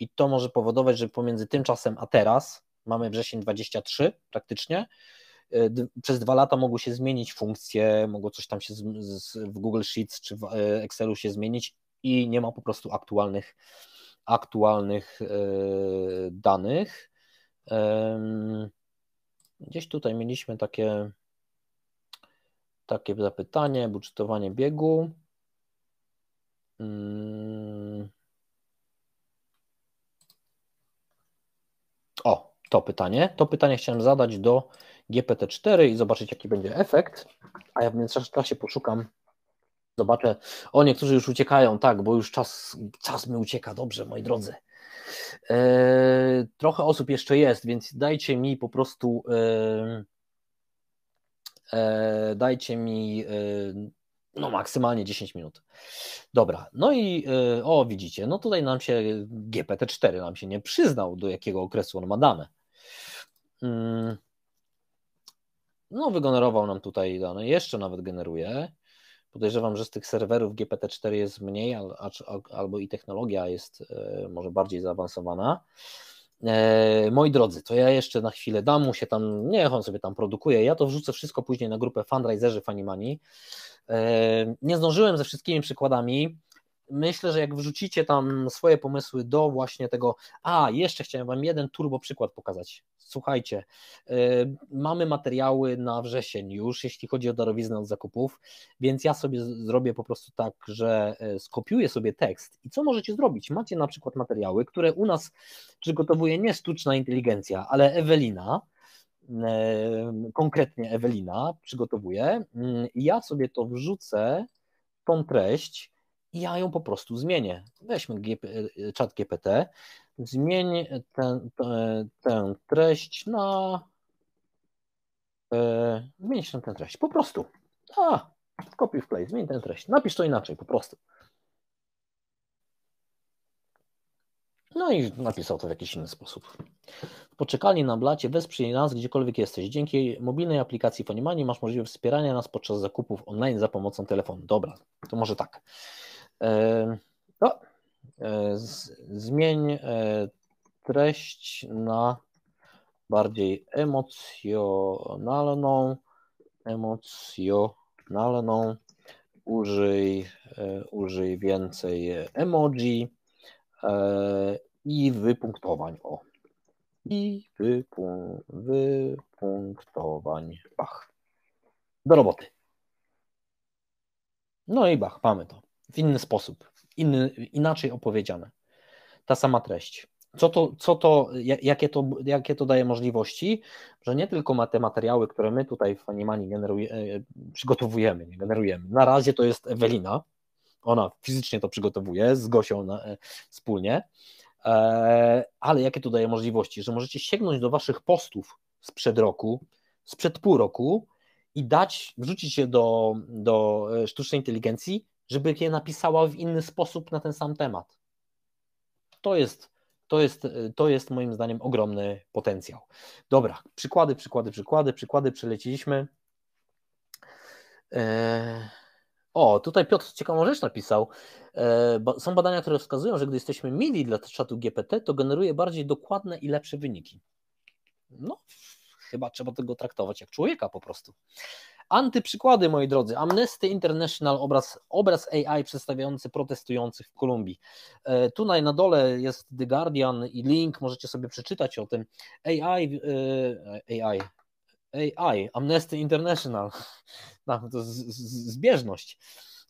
Speaker 1: i to może powodować, że pomiędzy tym czasem a teraz mamy wrzesień 23 praktycznie, E, przez dwa lata mogą się zmienić funkcje, mogą coś tam się z, z, w Google Sheets czy w e, Excelu się zmienić i nie ma po prostu aktualnych, aktualnych e, danych. Yy, gdzieś tutaj mieliśmy takie, takie zapytanie, budżetowanie biegu. Mm. O, to pytanie. To pytanie chciałem zadać do GPT-4 i zobaczyć, jaki będzie efekt, a ja w międzyczasie poszukam, zobaczę, o niektórzy już uciekają, tak, bo już czas, czas mi ucieka, dobrze, moi drodzy. E, trochę osób jeszcze jest, więc dajcie mi po prostu, e, e, dajcie mi no maksymalnie 10 minut. Dobra, no i o widzicie, no tutaj nam się GPT-4 nam się nie przyznał, do jakiego okresu on ma dane. Mm no wygenerował nam tutaj dane, no, no, jeszcze nawet generuje. Podejrzewam, że z tych serwerów GPT-4 jest mniej, albo i technologia jest e, może bardziej zaawansowana. E, moi drodzy, to ja jeszcze na chwilę dam mu się tam, niech on sobie tam produkuje. Ja to wrzucę wszystko później na grupę fundraiserzy Fanimani. E, nie zdążyłem ze wszystkimi przykładami myślę, że jak wrzucicie tam swoje pomysły do właśnie tego, a jeszcze chciałem Wam jeden turbo przykład pokazać. Słuchajcie, yy, mamy materiały na wrzesień już, jeśli chodzi o darowiznę od zakupów, więc ja sobie zrobię po prostu tak, że y, skopiuję sobie tekst i co możecie zrobić? Macie na przykład materiały, które u nas przygotowuje nie sztuczna inteligencja, ale Ewelina, y, konkretnie Ewelina przygotowuje. Y, ja sobie to wrzucę, tą treść, ja ją po prostu zmienię. Weźmy GP, e, e, czat GPT, zmień ten, tę treść na. E, zmień się tę treść. Po prostu. A, w play zmień tę treść. Napisz to inaczej, po prostu. No i napisał to w jakiś inny sposób. Poczekali na blacie, wesprzyj nas gdziekolwiek jesteś. Dzięki mobilnej aplikacji Fonimani masz możliwość wspierania nas podczas zakupów online za pomocą telefonu. Dobra, to może tak. E, to e, zmień e, treść na bardziej emocjonalną, emocjonalną. Użyj, użyj więcej emoji i wypunktowań. O. I wypun wypunktowań. Bach. Do roboty. No i bach, mamy to w inny sposób, inny, inaczej opowiedziane. Ta sama treść. Co to, co to, jakie, to, jakie to daje możliwości, że nie tylko ma te materiały, które my tutaj w Animani e, przygotowujemy, nie generujemy. Na razie to jest Ewelina, ona fizycznie to przygotowuje z Gosią na, e, wspólnie, e, ale jakie to daje możliwości, że możecie sięgnąć do waszych postów sprzed roku, sprzed pół roku i dać, wrzucić je do, do sztucznej inteligencji żeby je napisała w inny sposób na ten sam temat. To jest, to jest, to jest moim zdaniem ogromny potencjał. Dobra, przykłady, przykłady, przykłady, przykłady przeleciliśmy. E, o, tutaj Piotr ciekawą rzecz napisał. E, są badania, które wskazują, że gdy jesteśmy mili dla czatu GPT, to generuje bardziej dokładne i lepsze wyniki. No, chyba trzeba tego traktować jak człowieka po prostu. Antyprzykłady, moi drodzy. Amnesty International, obraz, obraz AI przedstawiający protestujących w Kolumbii. E, tutaj na dole jest The Guardian i link, możecie sobie przeczytać o tym. AI, e, AI, AI, Amnesty International, no, to z, z, zbieżność,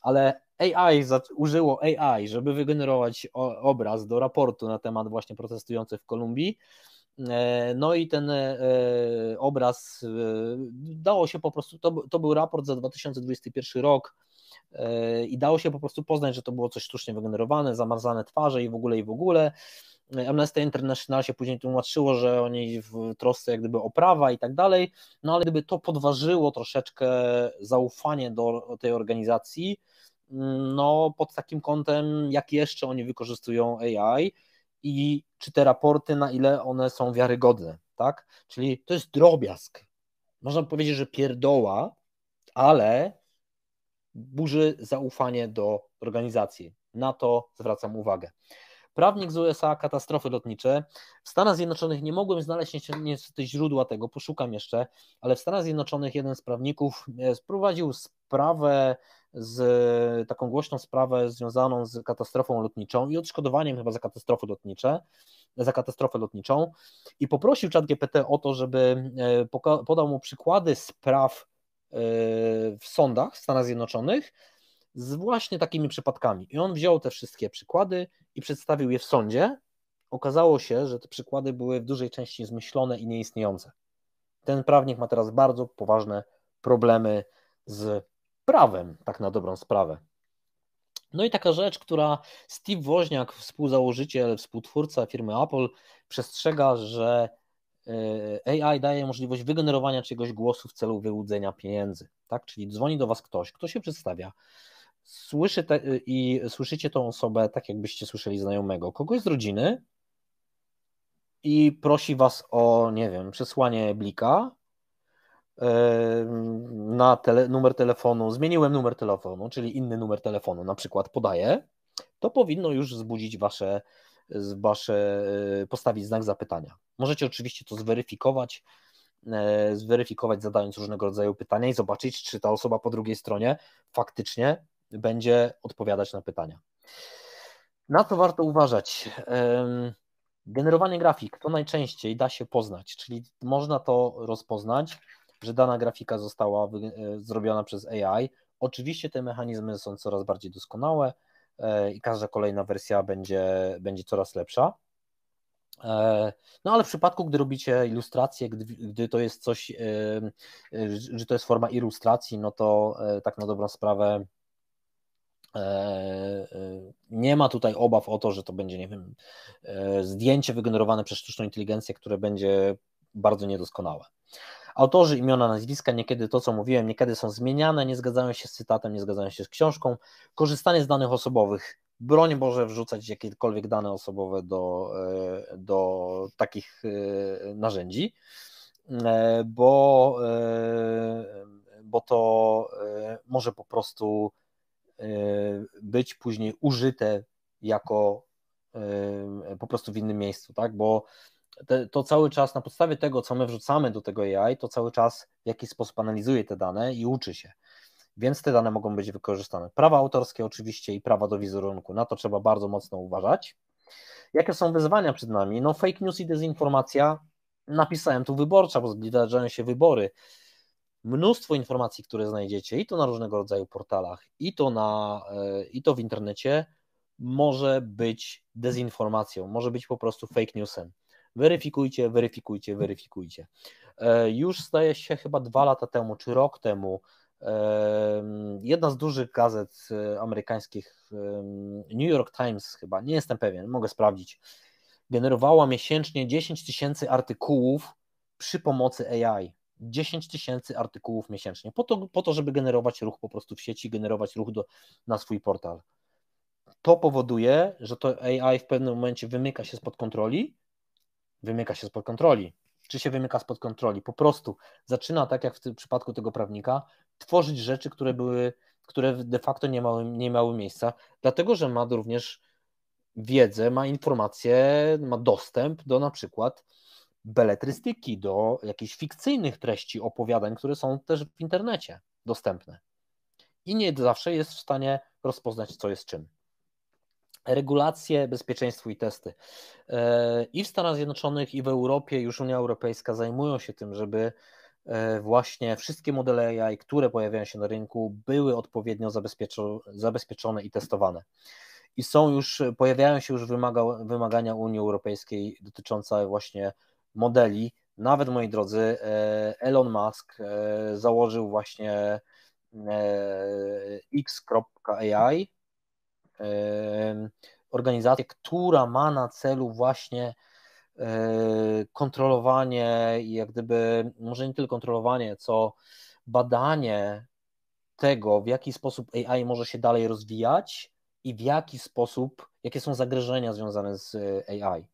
Speaker 1: ale AI użyło AI, żeby wygenerować o, obraz do raportu na temat właśnie protestujących w Kolumbii. E, no i ten e, obraz e, dało się po prostu, to, to był raport za 2021 rok i dało się po prostu poznać, że to było coś sztucznie wygenerowane, zamarzane twarze i w ogóle i w ogóle. Amnesty International się później tłumaczyło, że oni w trosce jak gdyby oprawa i tak dalej, no ale gdyby to podważyło troszeczkę zaufanie do tej organizacji, mm, no pod takim kątem, jak jeszcze oni wykorzystują AI, i czy te raporty, na ile one są wiarygodne, tak? Czyli to jest drobiazg. Można powiedzieć, że pierdoła, ale burzy zaufanie do organizacji. Na to zwracam uwagę. Prawnik z USA, katastrofy lotnicze. W Stanach Zjednoczonych nie mogłem znaleźć niestety źródła tego, poszukam jeszcze, ale w Stanach Zjednoczonych jeden z prawników e, sprowadził sprawę z taką głośną sprawę związaną z katastrofą lotniczą i odszkodowaniem chyba za katastrofy lotnicze, za katastrofę lotniczą i poprosił ChatGPT o to, żeby e, podał mu przykłady spraw e, w sądach w Stanach Zjednoczonych z właśnie takimi przypadkami. I on wziął te wszystkie przykłady i przedstawił je w sądzie. Okazało się, że te przykłady były w dużej części zmyślone i nieistniejące. Ten prawnik ma teraz bardzo poważne problemy z prawem, tak na dobrą sprawę. No i taka rzecz, która Steve Woźniak, współzałożyciel, współtwórca firmy Apple, przestrzega, że e, AI daje możliwość wygenerowania czegoś głosu w celu wyłudzenia pieniędzy. Tak? Czyli dzwoni do Was ktoś, kto się przedstawia, słyszy te, i słyszycie tą osobę tak, jakbyście słyszeli znajomego, kogoś z rodziny i prosi Was o, nie wiem, przesłanie blika na tele, numer telefonu, zmieniłem numer telefonu, czyli inny numer telefonu na przykład podaję, to powinno już wzbudzić wasze, wasze y, postawić znak zapytania. Możecie oczywiście to zweryfikować, e, zweryfikować zadając różnego rodzaju pytania i zobaczyć, czy ta osoba po drugiej stronie faktycznie będzie odpowiadać na pytania. Na to warto uważać. Generowanie grafik to najczęściej da się poznać, czyli można to rozpoznać że dana grafika została e, zrobiona przez AI. Oczywiście te mechanizmy są coraz bardziej doskonałe e, i każda kolejna wersja będzie, będzie coraz lepsza. E, no ale w przypadku, gdy robicie ilustrację, gdy, gdy to jest coś, że to jest forma ilustracji, no to tak na dobrą sprawę nie ma tutaj obaw o to, że to będzie, nie wiem, zdjęcie wygenerowane przez sztuczną inteligencję, które będzie bardzo niedoskonałe. Autorzy imiona, nazwiska, niekiedy to, co mówiłem, niekiedy są zmieniane, nie zgadzają się z cytatem, nie zgadzają się z książką. Korzystanie z danych osobowych. Broń Boże wrzucać jakiekolwiek dane osobowe do, e, do takich e, narzędzi, e, bo, bo to może po prostu być później użyte jako po prostu w innym miejscu, tak? Bo te, to cały czas na podstawie tego, co my wrzucamy do tego AI, to cały czas w jakiś sposób analizuje te dane i uczy się. Więc te dane mogą być wykorzystane. Prawa autorskie oczywiście i prawa do wizerunku, na to trzeba bardzo mocno uważać. Jakie są wyzwania przed nami? No fake news i dezinformacja, napisałem tu wyborcza, bo zbliżają się wybory. Mnóstwo informacji, które znajdziecie i to na różnego rodzaju portalach, i to, na, e, i to w internecie, może być dezinformacją, może być po prostu fake newsem weryfikujcie, weryfikujcie, weryfikujcie. E, już staje się chyba dwa lata temu, czy rok temu, e, jedna z dużych gazet e, amerykańskich, New York Times chyba, nie jestem pewien, mogę sprawdzić, generowała miesięcznie 10 tysięcy artykułów przy pomocy AI. 10 tysięcy artykułów miesięcznie, po to, po to, żeby generować ruch po prostu w sieci, generować ruch do, na swój portal. To powoduje, że to AI w pewnym momencie wymyka się spod kontroli wymyka się spod kontroli. Czy się wymyka spod kontroli? Po prostu zaczyna, tak jak w tym przypadku tego prawnika, tworzyć rzeczy, które były, które de facto nie miały, nie miały miejsca, dlatego że ma również wiedzę, ma informacje, ma dostęp do na przykład beletrystyki, do jakichś fikcyjnych treści opowiadań, które są też w internecie dostępne. I nie zawsze jest w stanie rozpoznać, co jest czym regulacje, bezpieczeństwo i testy. E, I w Stanach Zjednoczonych, i w Europie już Unia Europejska zajmują się tym, żeby e, właśnie wszystkie modele AI, które pojawiają się na rynku, były odpowiednio zabezpieczone i testowane. I są już, pojawiają się już wymaga, wymagania Unii Europejskiej dotyczące właśnie modeli. Nawet moi drodzy, e, Elon Musk założył właśnie x.ai, organizację, która ma na celu właśnie e, kontrolowanie i jak gdyby, może nie tylko kontrolowanie, co badanie tego, w jaki sposób AI może się dalej rozwijać i w jaki sposób, jakie są zagrożenia związane z e, AI.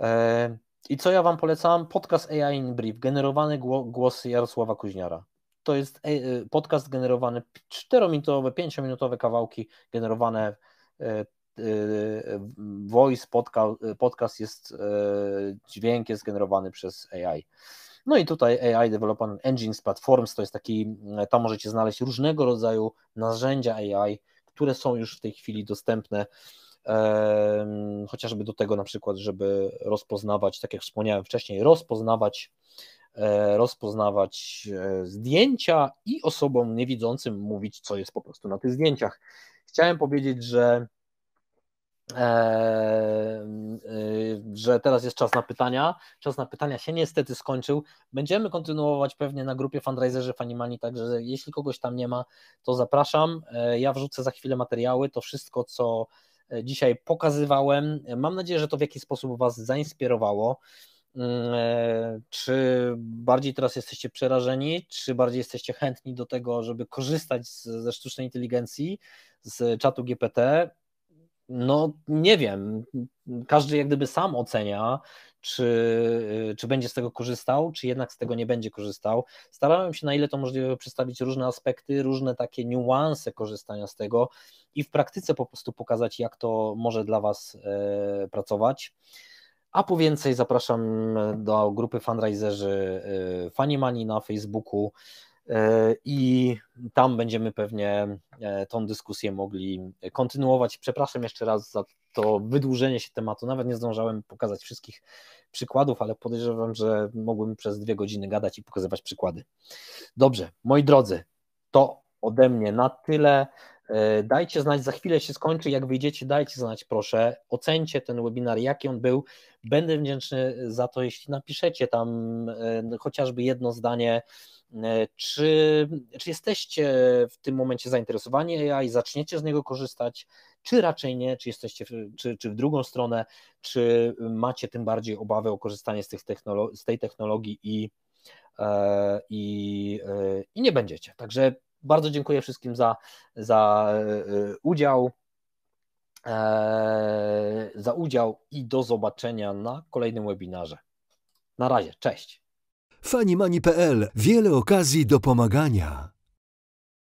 Speaker 1: E, I co ja Wam polecam? Podcast AI in Brief, generowany głos Jarosława Kuźniara to jest e, e, podcast generowany, 4-minutowe, 5-minutowe kawałki generowane e, voice podcast, jest, dźwięk jest generowany przez AI. No i tutaj AI Development Engines Platforms to jest taki, tam możecie znaleźć różnego rodzaju narzędzia AI, które są już w tej chwili dostępne, chociażby do tego na przykład, żeby rozpoznawać, tak jak wspomniałem wcześniej, rozpoznawać E, rozpoznawać e, zdjęcia i osobom niewidzącym mówić, co jest po prostu na tych zdjęciach. Chciałem powiedzieć, że, e, że teraz jest czas na pytania. Czas na pytania się niestety skończył. Będziemy kontynuować pewnie na grupie fundraiserzy Fanimani, także jeśli kogoś tam nie ma, to zapraszam. Ja wrzucę za chwilę materiały, to wszystko, co dzisiaj pokazywałem. Mam nadzieję, że to w jakiś sposób Was zainspirowało. Mm, e, czy bardziej teraz jesteście przerażeni, czy bardziej jesteście chętni do tego, żeby korzystać z, ze sztucznej inteligencji, z czatu GPT? No, nie wiem. Każdy jak gdyby sam ocenia, czy, y, czy będzie z tego korzystał, czy jednak z tego nie będzie korzystał. Starałem się na ile to możliwe przedstawić różne aspekty, różne takie niuanse korzystania z tego i w praktyce po prostu pokazać, jak to może dla Was e, pracować. A po więcej zapraszam e, do grupy fundraiserzy e, Funny Money na Facebooku e, i tam będziemy pewnie tą dyskusję mogli kontynuować. Przepraszam jeszcze raz za to wydłużenie się tematu. Nawet nie zdążałem pokazać wszystkich przykładów, ale podejrzewam, że mogłem przez dwie godziny gadać i pokazywać przykłady. Dobrze, moi drodzy, to ode mnie na tyle. E, dajcie znać, za chwilę się skończy. Jak wyjdziecie, dajcie znać, proszę. Ocencie ten webinar, jaki on był. Będę wdzięczny za to, jeśli napiszecie tam e, chociażby jedno zdanie, e, czy, czy jesteście w tym momencie zainteresowani AI, zaczniecie z niego korzystać, czy raczej nie, czy jesteście w, czy, czy w drugą stronę, czy macie tym bardziej obawę o korzystanie z, tych technolo- z tej technologii i, i, i nie będziecie. Także bardzo dziękuję wszystkim za, za e, e, udział. E, za udział i do zobaczenia na kolejnym webinarze. Na razie, cześć. Fanimani.pl Wiele okazji do pomagania.